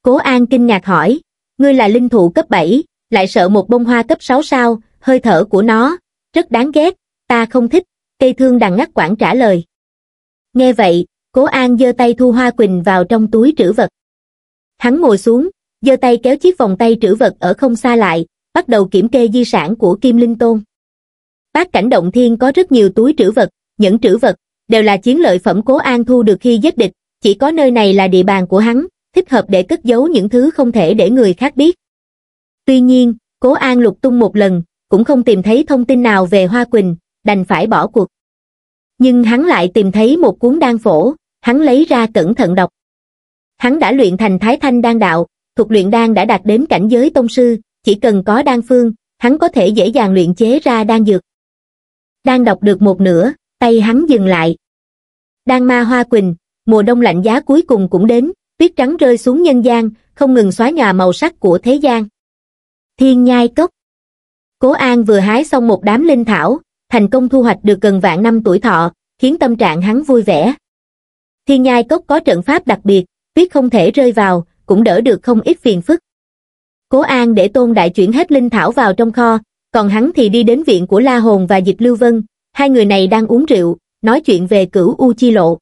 cố an kinh ngạc hỏi ngươi là linh thụ cấp bảy lại sợ một bông hoa cấp sáu sao hơi thở của nó rất đáng ghét ta không thích cây thương đằng ngắt quãng trả lời nghe vậy cố an giơ tay thu hoa quỳnh vào trong túi trữ vật hắn ngồi xuống giơ tay kéo chiếc vòng tay trữ vật ở không xa lại bắt đầu kiểm kê di sản của kim linh tôn bát cảnh động thiên có rất nhiều túi trữ vật những trữ vật đều là chiến lợi phẩm cố an thu được khi giết địch chỉ có nơi này là địa bàn của hắn thích hợp để cất giấu những thứ không thể để người khác biết tuy nhiên cố an lục tung một lần cũng không tìm thấy thông tin nào về hoa quỳnh đành phải bỏ cuộc nhưng hắn lại tìm thấy một cuốn đan phổ hắn lấy ra cẩn thận đọc hắn đã luyện thành thái thanh đan đạo thuộc luyện đan đã đạt đến cảnh giới tông sư chỉ cần có đan phương hắn có thể dễ dàng luyện chế ra đan dược đang đọc được một nửa tay hắn dừng lại đang ma hoa quỳnh mùa đông lạnh giá cuối cùng cũng đến tuyết trắng rơi xuống nhân gian không ngừng xóa nhòa màu sắc của thế gian thiên nhai cốc cố an vừa hái xong một đám linh thảo thành công thu hoạch được gần vạn năm tuổi thọ khiến tâm trạng hắn vui vẻ thiên nhai cốc có trận pháp đặc biệt tuyết không thể rơi vào cũng đỡ được không ít phiền phức cố an để tôn đại chuyển hết linh thảo vào trong kho còn hắn thì đi đến viện của La Hồn và Dịch Lưu Vân, hai người này đang uống rượu, nói chuyện về cửu U Chi Lộ.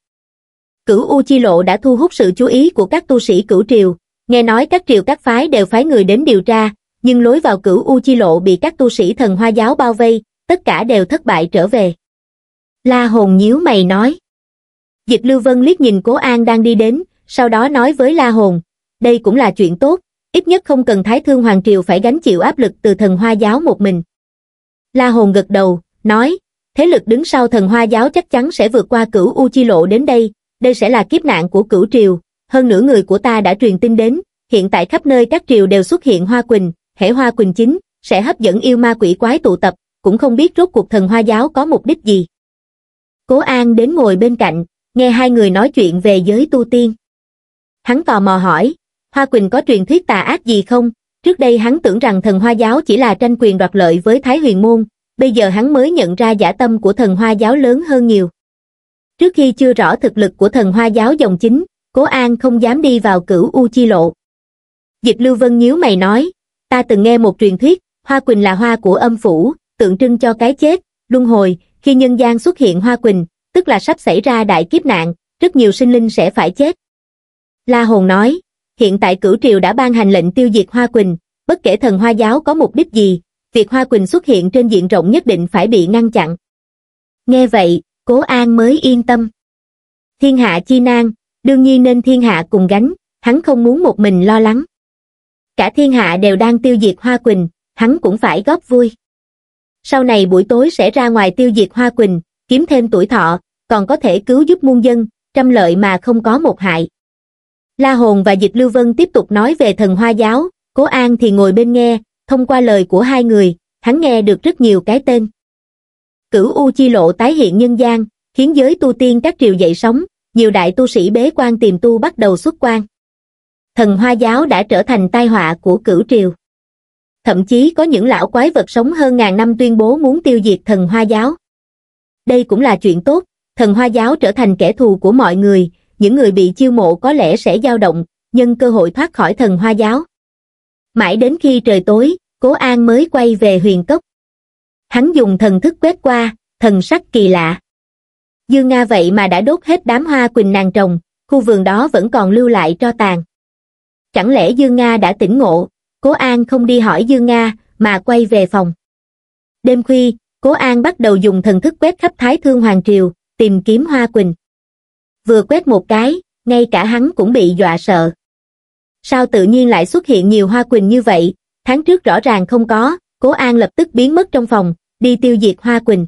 Cửu U Chi Lộ đã thu hút sự chú ý của các tu sĩ cửu triều, nghe nói các triều các phái đều phái người đến điều tra, nhưng lối vào cửu U Chi Lộ bị các tu sĩ thần hoa giáo bao vây, tất cả đều thất bại trở về. La Hồn nhíu mày nói. Dịch Lưu Vân liếc nhìn Cố An đang đi đến, sau đó nói với La Hồn, đây cũng là chuyện tốt, ít nhất không cần thái thương hoàng triều phải gánh chịu áp lực từ thần hoa giáo một mình la hồn gật đầu nói thế lực đứng sau thần hoa giáo chắc chắn sẽ vượt qua cửu u chi lộ đến đây đây sẽ là kiếp nạn của cửu triều hơn nửa người của ta đã truyền tin đến hiện tại khắp nơi các triều đều xuất hiện hoa quỳnh hệ hoa quỳnh chính sẽ hấp dẫn yêu ma quỷ quái tụ tập cũng không biết rốt cuộc thần hoa giáo có mục đích gì cố an đến ngồi bên cạnh nghe hai người nói chuyện về giới tu tiên hắn tò mò hỏi Hoa Quỳnh có truyền thuyết tà ác gì không? Trước đây hắn tưởng rằng thần Hoa Giáo chỉ là tranh quyền đoạt lợi với Thái Huyền Môn, bây giờ hắn mới nhận ra giả tâm của thần Hoa Giáo lớn hơn nhiều. Trước khi chưa rõ thực lực của thần Hoa Giáo dòng chính, Cố An không dám đi vào cửu U Chi Lộ. Dịch Lưu Vân nhíu mày nói, ta từng nghe một truyền thuyết, Hoa Quỳnh là hoa của âm phủ, tượng trưng cho cái chết, luân hồi, khi nhân gian xuất hiện Hoa Quỳnh, tức là sắp xảy ra đại kiếp nạn, rất nhiều sinh linh sẽ phải chết. La Hồn nói, hiện tại cửu triều đã ban hành lệnh tiêu diệt Hoa Quỳnh, bất kể thần Hoa giáo có mục đích gì, việc Hoa Quỳnh xuất hiện trên diện rộng nhất định phải bị ngăn chặn. Nghe vậy, Cố An mới yên tâm. Thiên hạ chi nan, đương nhiên nên thiên hạ cùng gánh, hắn không muốn một mình lo lắng. Cả thiên hạ đều đang tiêu diệt Hoa Quỳnh, hắn cũng phải góp vui. Sau này buổi tối sẽ ra ngoài tiêu diệt Hoa Quỳnh, kiếm thêm tuổi thọ, còn có thể cứu giúp muôn dân, trăm lợi mà không có một hại la hồn và dịch lưu vân tiếp tục nói về thần hoa giáo cố an thì ngồi bên nghe thông qua lời của hai người hắn nghe được rất nhiều cái tên cửu u chi lộ tái hiện nhân gian khiến giới tu tiên các triều dậy sóng nhiều đại tu sĩ bế quan tìm tu bắt đầu xuất quan thần hoa giáo đã trở thành tai họa của cửu triều thậm chí có những lão quái vật sống hơn ngàn năm tuyên bố muốn tiêu diệt thần hoa giáo đây cũng là chuyện tốt thần hoa giáo trở thành kẻ thù của mọi người những người bị chiêu mộ có lẽ sẽ dao động, nhân cơ hội thoát khỏi thần hoa giáo. Mãi đến khi trời tối, Cố An mới quay về huyền cốc. Hắn dùng thần thức quét qua, thần sắc kỳ lạ. Dương Nga vậy mà đã đốt hết đám hoa quỳnh nàng trồng, khu vườn đó vẫn còn lưu lại cho tàn. Chẳng lẽ Dương Nga đã tỉnh ngộ, Cố An không đi hỏi Dương Nga, mà quay về phòng. Đêm khuya, Cố An bắt đầu dùng thần thức quét khắp Thái Thương Hoàng Triều, tìm kiếm Hoa Quỳnh vừa quét một cái ngay cả hắn cũng bị dọa sợ sao tự nhiên lại xuất hiện nhiều hoa quỳnh như vậy tháng trước rõ ràng không có cố an lập tức biến mất trong phòng đi tiêu diệt hoa quỳnh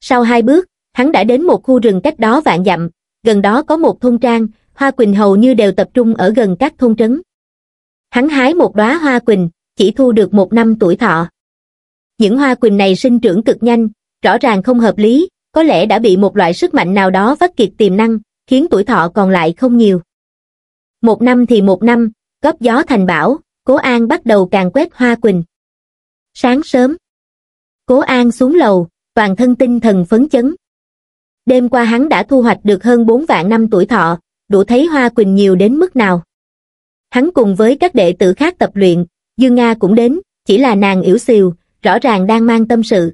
sau hai bước hắn đã đến một khu rừng cách đó vạn dặm gần đó có một thôn trang hoa quỳnh hầu như đều tập trung ở gần các thôn trấn hắn hái một đóa hoa quỳnh chỉ thu được một năm tuổi thọ những hoa quỳnh này sinh trưởng cực nhanh rõ ràng không hợp lý có lẽ đã bị một loại sức mạnh nào đó vắt kiệt tiềm năng, khiến tuổi thọ còn lại không nhiều. Một năm thì một năm, góp gió thành bão, Cố An bắt đầu càng quét hoa quỳnh. Sáng sớm, Cố An xuống lầu, toàn thân tinh thần phấn chấn. Đêm qua hắn đã thu hoạch được hơn 4 vạn năm tuổi thọ, đủ thấy hoa quỳnh nhiều đến mức nào. Hắn cùng với các đệ tử khác tập luyện, Dương Nga cũng đến, chỉ là nàng yếu xìu, rõ ràng đang mang tâm sự.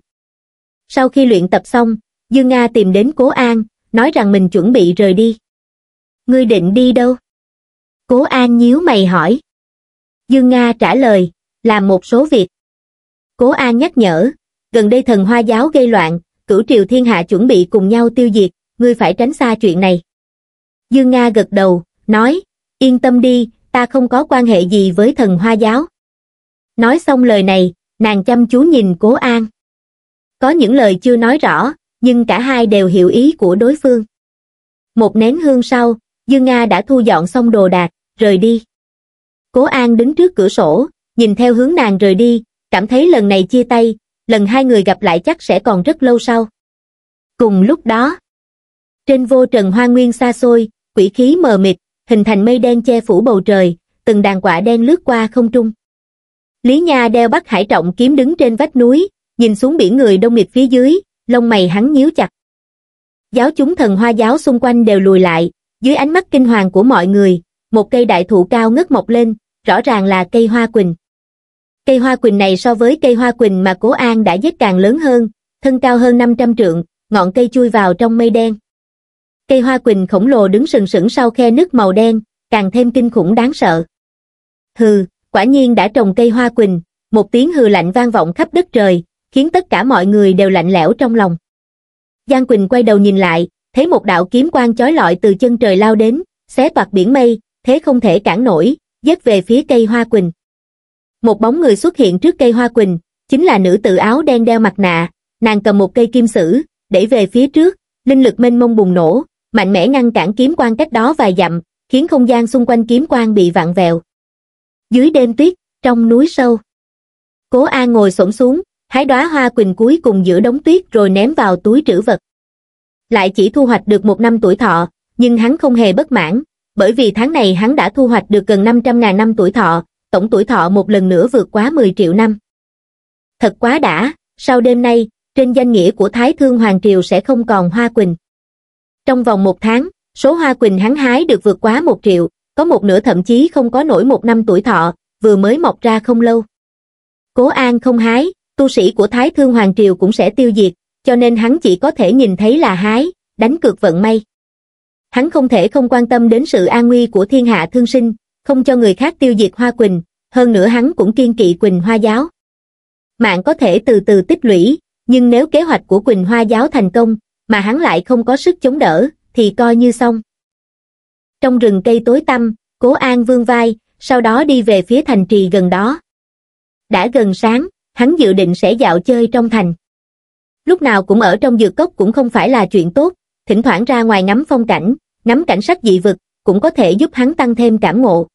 Sau khi luyện tập xong, dương nga tìm đến cố an nói rằng mình chuẩn bị rời đi ngươi định đi đâu cố an nhíu mày hỏi dương nga trả lời làm một số việc cố an nhắc nhở gần đây thần hoa giáo gây loạn cửu triều thiên hạ chuẩn bị cùng nhau tiêu diệt ngươi phải tránh xa chuyện này dương nga gật đầu nói yên tâm đi ta không có quan hệ gì với thần hoa giáo nói xong lời này nàng chăm chú nhìn cố an có những lời chưa nói rõ nhưng cả hai đều hiểu ý của đối phương. Một nén hương sau, Dương Nga đã thu dọn xong đồ đạc, rời đi. Cố An đứng trước cửa sổ, nhìn theo hướng nàng rời đi, cảm thấy lần này chia tay, lần hai người gặp lại chắc sẽ còn rất lâu sau. Cùng lúc đó, trên vô trần hoa nguyên xa xôi, quỷ khí mờ mịt, hình thành mây đen che phủ bầu trời, từng đàn quả đen lướt qua không trung. Lý Nha đeo bắt hải trọng kiếm đứng trên vách núi, nhìn xuống biển người đông nghịt phía dưới, lông mày hắn nhíu chặt. Giáo chúng thần hoa giáo xung quanh đều lùi lại, dưới ánh mắt kinh hoàng của mọi người, một cây đại thụ cao ngất mọc lên, rõ ràng là cây hoa quỳnh. Cây hoa quỳnh này so với cây hoa quỳnh mà Cố An đã giết càng lớn hơn, thân cao hơn 500 trượng, ngọn cây chui vào trong mây đen. Cây hoa quỳnh khổng lồ đứng sừng sững sau khe nước màu đen, càng thêm kinh khủng đáng sợ. Hừ, quả nhiên đã trồng cây hoa quỳnh, một tiếng hừ lạnh vang vọng khắp đất trời, khiến tất cả mọi người đều lạnh lẽo trong lòng. Giang Quỳnh quay đầu nhìn lại, thấy một đạo kiếm quang chói lọi từ chân trời lao đến, xé toạc biển mây, thế không thể cản nổi, dứt về phía cây hoa quỳnh. Một bóng người xuất hiện trước cây hoa quỳnh, chính là nữ tử áo đen đeo mặt nạ, nàng cầm một cây kim sử, đẩy về phía trước, linh lực mênh mông bùng nổ, mạnh mẽ ngăn cản kiếm quang cách đó vài dặm, khiến không gian xung quanh kiếm quang bị vặn vẹo. Dưới đêm tuyết, trong núi sâu, Cố An ngồi xổm xuống, hái đóa hoa quỳnh cuối cùng giữa đống tuyết rồi ném vào túi trữ vật lại chỉ thu hoạch được một năm tuổi thọ nhưng hắn không hề bất mãn bởi vì tháng này hắn đã thu hoạch được gần năm trăm ngàn năm tuổi thọ tổng tuổi thọ một lần nữa vượt quá mười triệu năm thật quá đã sau đêm nay trên danh nghĩa của thái thương hoàng triều sẽ không còn hoa quỳnh trong vòng một tháng số hoa quỳnh hắn hái được vượt quá một triệu có một nửa thậm chí không có nổi một năm tuổi thọ vừa mới mọc ra không lâu cố an không hái tu sĩ của Thái Thương Hoàng Triều cũng sẽ tiêu diệt, cho nên hắn chỉ có thể nhìn thấy là hái, đánh cược vận may. Hắn không thể không quan tâm đến sự an nguy của thiên hạ thương sinh, không cho người khác tiêu diệt Hoa Quỳnh, hơn nữa hắn cũng kiên kỵ Quỳnh Hoa Giáo. Mạng có thể từ từ tích lũy, nhưng nếu kế hoạch của Quỳnh Hoa Giáo thành công, mà hắn lại không có sức chống đỡ, thì coi như xong. Trong rừng cây tối tăm, Cố An vương vai, sau đó đi về phía thành trì gần đó. Đã gần sáng, hắn dự định sẽ dạo chơi trong thành. Lúc nào cũng ở trong dược cốc cũng không phải là chuyện tốt, thỉnh thoảng ra ngoài ngắm phong cảnh, ngắm cảnh sắc dị vực, cũng có thể giúp hắn tăng thêm cảm ngộ.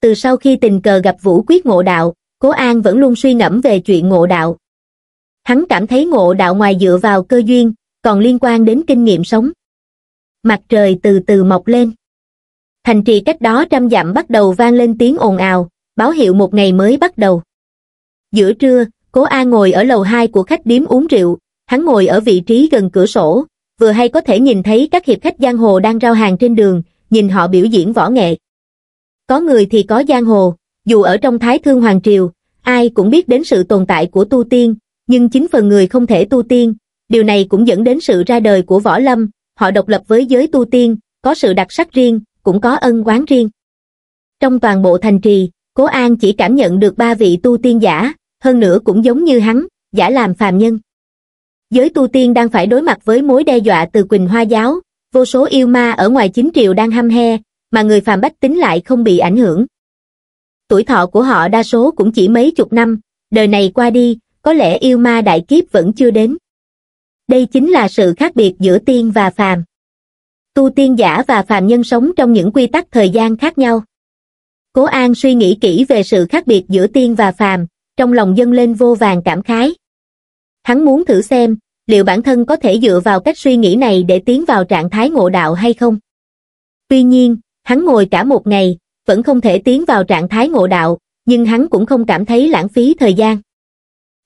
Từ sau khi tình cờ gặp Vũ Quyết ngộ đạo, Cố An vẫn luôn suy ngẫm về chuyện ngộ đạo. Hắn cảm thấy ngộ đạo ngoài dựa vào cơ duyên, còn liên quan đến kinh nghiệm sống. Mặt trời từ từ mọc lên. Thành trì cách đó trăm dặm bắt đầu vang lên tiếng ồn ào, báo hiệu một ngày mới bắt đầu. Giữa trưa, Cố A ngồi ở lầu 2 của khách điếm uống rượu, hắn ngồi ở vị trí gần cửa sổ, vừa hay có thể nhìn thấy các hiệp khách giang hồ đang rao hàng trên đường, nhìn họ biểu diễn võ nghệ. Có người thì có giang hồ, dù ở trong Thái Thương Hoàng Triều, ai cũng biết đến sự tồn tại của tu tiên, nhưng chính phần người không thể tu tiên, điều này cũng dẫn đến sự ra đời của võ lâm, họ độc lập với giới tu tiên, có sự đặc sắc riêng, cũng có ân quán riêng. Trong toàn bộ thành trì, Cố An chỉ cảm nhận được ba vị tu tiên giả, hơn nữa cũng giống như hắn giả làm phàm nhân giới tu tiên đang phải đối mặt với mối đe dọa từ quỳnh hoa giáo vô số yêu ma ở ngoài chính triều đang hăm he mà người phàm bách tính lại không bị ảnh hưởng tuổi thọ của họ đa số cũng chỉ mấy chục năm đời này qua đi có lẽ yêu ma đại kiếp vẫn chưa đến đây chính là sự khác biệt giữa tiên và phàm tu tiên giả và phàm nhân sống trong những quy tắc thời gian khác nhau cố an suy nghĩ kỹ về sự khác biệt giữa tiên và phàm trong lòng dâng lên vô vàng cảm khái. Hắn muốn thử xem, liệu bản thân có thể dựa vào cách suy nghĩ này để tiến vào trạng thái ngộ đạo hay không. Tuy nhiên, hắn ngồi cả một ngày, vẫn không thể tiến vào trạng thái ngộ đạo, nhưng hắn cũng không cảm thấy lãng phí thời gian.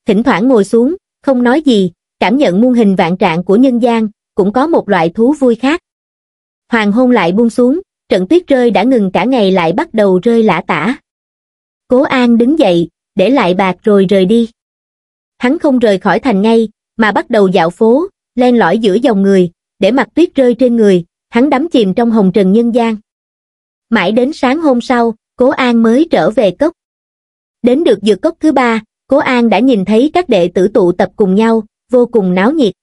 Thỉnh thoảng ngồi xuống, không nói gì, cảm nhận muôn hình vạn trạng của nhân gian, cũng có một loại thú vui khác. Hoàng hôn lại buông xuống, trận tuyết rơi đã ngừng cả ngày lại bắt đầu rơi lã tả. Cố An đứng dậy, để lại bạc rồi rời đi. Hắn không rời khỏi thành ngay, mà bắt đầu dạo phố, len lỏi giữa dòng người, để mặt tuyết rơi trên người, hắn đắm chìm trong hồng trần nhân gian. Mãi đến sáng hôm sau, Cố An mới trở về cốc. Đến được dược cốc thứ ba, Cố An đã nhìn thấy các đệ tử tụ tập cùng nhau, vô cùng náo nhiệt.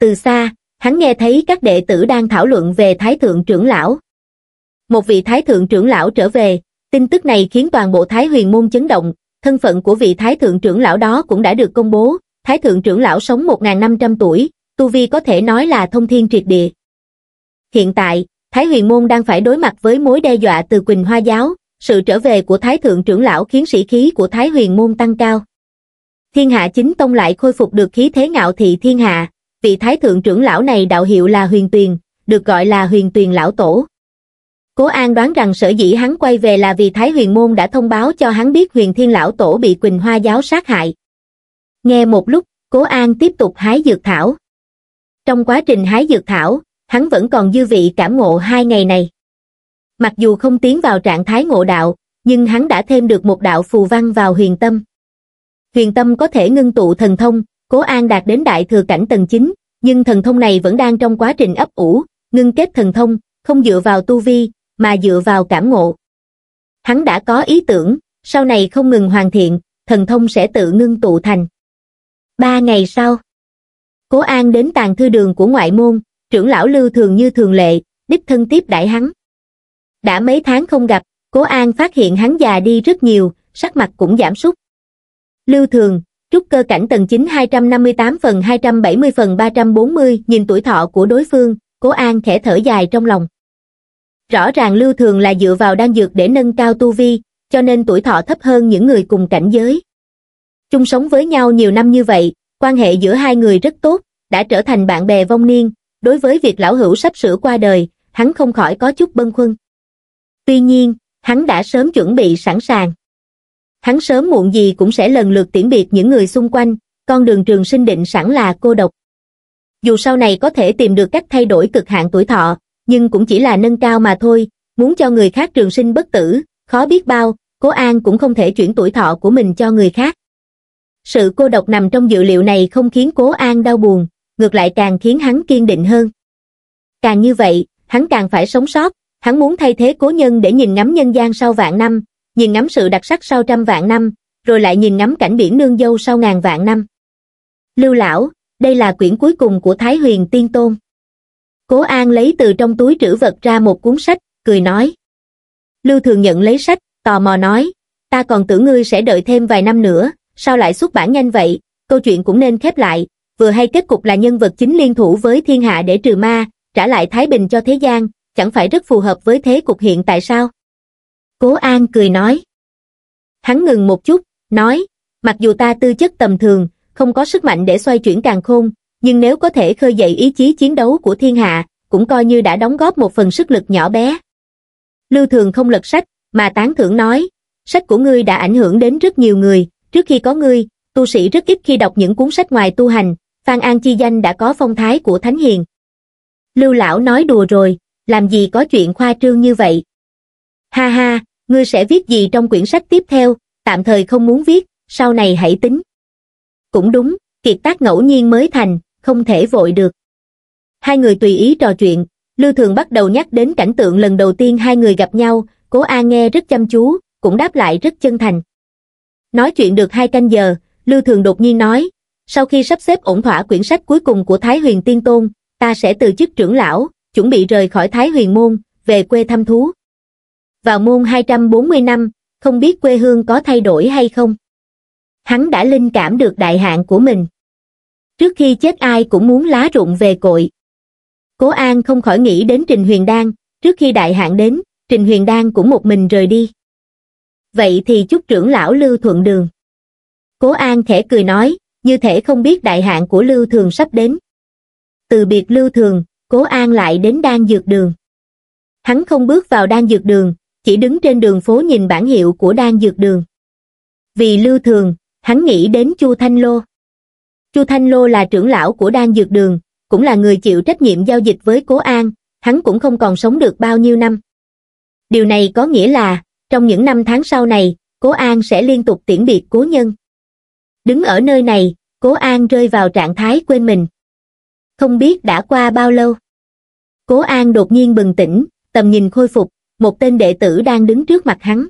Từ xa, hắn nghe thấy các đệ tử đang thảo luận về Thái Thượng trưởng lão. Một vị Thái Thượng trưởng lão trở về, tin tức này khiến toàn bộ Thái huyền môn chấn động, thân phận của vị Thái Thượng trưởng lão đó cũng đã được công bố, Thái Thượng trưởng lão sống 1.500 tuổi, Tu Vi có thể nói là thông thiên triệt địa. Hiện tại, Thái Huyền Môn đang phải đối mặt với mối đe dọa từ Quỳnh Hoa Giáo, sự trở về của Thái Thượng trưởng lão khiến sĩ khí của Thái Huyền Môn tăng cao. Thiên hạ chính tông lại khôi phục được khí thế ngạo thị thiên hạ, vị Thái Thượng trưởng lão này đạo hiệu là Huyền Tuyền, được gọi là Huyền Tuyền Lão Tổ. Cố An đoán rằng sở dĩ hắn quay về là vì Thái Huyền Môn đã thông báo cho hắn biết Huyền Thiên Lão Tổ bị Quỳnh Hoa Giáo sát hại. Nghe một lúc, Cố An tiếp tục hái dược thảo. Trong quá trình hái dược thảo, hắn vẫn còn dư vị cảm ngộ hai ngày này. Mặc dù không tiến vào trạng thái ngộ đạo, nhưng hắn đã thêm được một đạo phù văn vào huyền tâm. Huyền tâm có thể ngưng tụ thần thông, Cố An đạt đến đại thừa cảnh tầng 9, nhưng thần thông này vẫn đang trong quá trình ấp ủ, ngưng kết thần thông, không dựa vào tu vi, mà dựa vào cảm ngộ. Hắn đã có ý tưởng, sau này không ngừng hoàn thiện, thần thông sẽ tự ngưng tụ thành. Ba ngày sau, Cố An đến tàn thư đường của ngoại môn, trưởng lão lưu thường như thường lệ, đích thân tiếp đại hắn. Đã mấy tháng không gặp, Cố An phát hiện hắn già đi rất nhiều, sắc mặt cũng giảm sút. Lưu thường, trúc cơ cảnh tầng 9 258 phần 270 phần 340 nhìn tuổi thọ của đối phương, Cố An khẽ thở dài trong lòng. Rõ ràng Lưu Thường là dựa vào đan dược để nâng cao tu vi, cho nên tuổi thọ thấp hơn những người cùng cảnh giới. Chung sống với nhau nhiều năm như vậy, quan hệ giữa hai người rất tốt, đã trở thành bạn bè vong niên, đối với việc lão hữu sắp sửa qua đời, hắn không khỏi có chút bâng khuâng. Tuy nhiên, hắn đã sớm chuẩn bị sẵn sàng. Hắn sớm muộn gì cũng sẽ lần lượt tiễn biệt những người xung quanh, con đường trường sinh định sẵn là cô độc. Dù sau này có thể tìm được cách thay đổi cực hạn tuổi thọ, nhưng cũng chỉ là nâng cao mà thôi, muốn cho người khác trường sinh bất tử, khó biết bao, Cố An cũng không thể chuyển tuổi thọ của mình cho người khác. Sự cô độc nằm trong dự liệu này không khiến Cố An đau buồn, ngược lại càng khiến hắn kiên định hơn. Càng như vậy, hắn càng phải sống sót, hắn muốn thay thế cố nhân để nhìn ngắm nhân gian sau vạn năm, nhìn ngắm sự đặc sắc sau trăm vạn năm, rồi lại nhìn ngắm cảnh biển nương dâu sau ngàn vạn năm. Lưu Lão, đây là quyển cuối cùng của Thái Huyền Tiên Tôn cố an lấy từ trong túi trữ vật ra một cuốn sách cười nói lưu thường nhận lấy sách tò mò nói ta còn tưởng ngươi sẽ đợi thêm vài năm nữa sao lại xuất bản nhanh vậy câu chuyện cũng nên khép lại vừa hay kết cục là nhân vật chính liên thủ với thiên hạ để trừ ma trả lại thái bình cho thế gian chẳng phải rất phù hợp với thế cục hiện tại sao cố an cười nói hắn ngừng một chút nói mặc dù ta tư chất tầm thường không có sức mạnh để xoay chuyển càng khôn nhưng nếu có thể khơi dậy ý chí chiến đấu của thiên hạ, cũng coi như đã đóng góp một phần sức lực nhỏ bé. Lưu Thường không lật sách, mà tán thưởng nói, sách của ngươi đã ảnh hưởng đến rất nhiều người, trước khi có ngươi, tu sĩ rất ít khi đọc những cuốn sách ngoài tu hành, Phan An Chi Danh đã có phong thái của Thánh Hiền. Lưu Lão nói đùa rồi, làm gì có chuyện khoa trương như vậy. Ha ha, ngươi sẽ viết gì trong quyển sách tiếp theo, tạm thời không muốn viết, sau này hãy tính. Cũng đúng, kiệt tác ngẫu nhiên mới thành, không thể vội được. Hai người tùy ý trò chuyện, Lưu Thường bắt đầu nhắc đến cảnh tượng lần đầu tiên hai người gặp nhau, cố A nghe rất chăm chú, cũng đáp lại rất chân thành. Nói chuyện được hai canh giờ, Lưu Thường đột nhiên nói, sau khi sắp xếp ổn thỏa quyển sách cuối cùng của Thái Huyền Tiên Tôn, ta sẽ từ chức trưởng lão, chuẩn bị rời khỏi Thái Huyền Môn, về quê thăm thú. Vào môn 240 năm, không biết quê hương có thay đổi hay không. Hắn đã linh cảm được đại hạn của mình trước khi chết ai cũng muốn lá rụng về cội. Cố An không khỏi nghĩ đến Trình Huyền Đan, trước khi đại hạn đến, Trình Huyền Đan cũng một mình rời đi. Vậy thì chúc trưởng lão Lưu Thuận Đường. Cố An khẽ cười nói, như thể không biết đại hạn của Lưu Thường sắp đến. Từ biệt Lưu Thường, Cố An lại đến Đan Dược Đường. Hắn không bước vào Đan Dược Đường, chỉ đứng trên đường phố nhìn bản hiệu của Đan Dược Đường. Vì Lưu Thường, hắn nghĩ đến Chu Thanh Lô. Chu Thanh Lô là trưởng lão của đan dược đường, cũng là người chịu trách nhiệm giao dịch với Cố An, hắn cũng không còn sống được bao nhiêu năm. Điều này có nghĩa là, trong những năm tháng sau này, Cố An sẽ liên tục tiễn biệt cố nhân. Đứng ở nơi này, Cố An rơi vào trạng thái quên mình. Không biết đã qua bao lâu. Cố An đột nhiên bừng tỉnh, tầm nhìn khôi phục, một tên đệ tử đang đứng trước mặt hắn.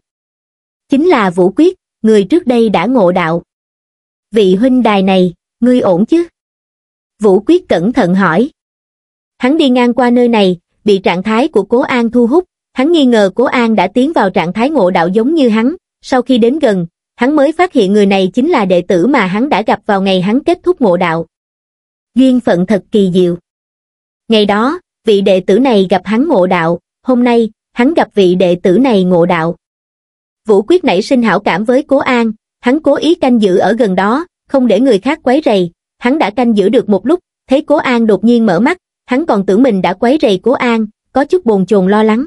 Chính là Vũ Quyết, người trước đây đã ngộ đạo. Vị huynh đài này, ngươi ổn chứ? Vũ Quyết cẩn thận hỏi. Hắn đi ngang qua nơi này, bị trạng thái của Cố An thu hút, hắn nghi ngờ Cố An đã tiến vào trạng thái ngộ đạo giống như hắn, sau khi đến gần, hắn mới phát hiện người này chính là đệ tử mà hắn đã gặp vào ngày hắn kết thúc ngộ đạo. Duyên phận thật kỳ diệu. Ngày đó, vị đệ tử này gặp hắn ngộ đạo, hôm nay, hắn gặp vị đệ tử này ngộ đạo. Vũ Quyết nảy sinh hảo cảm với Cố An, hắn cố ý canh giữ ở gần đó, không để người khác quấy rầy, hắn đã canh giữ được một lúc, thấy Cố An đột nhiên mở mắt, hắn còn tưởng mình đã quấy rầy Cố An, có chút bồn chồn lo lắng.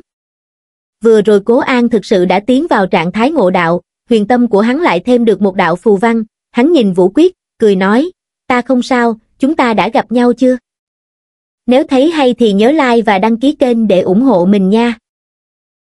Vừa rồi Cố An thực sự đã tiến vào trạng thái ngộ đạo, huyền tâm của hắn lại thêm được một đạo phù văn, hắn nhìn Vũ Quyết, cười nói, ta không sao, chúng ta đã gặp nhau chưa? Nếu thấy hay thì nhớ like và đăng ký kênh để ủng hộ mình nha.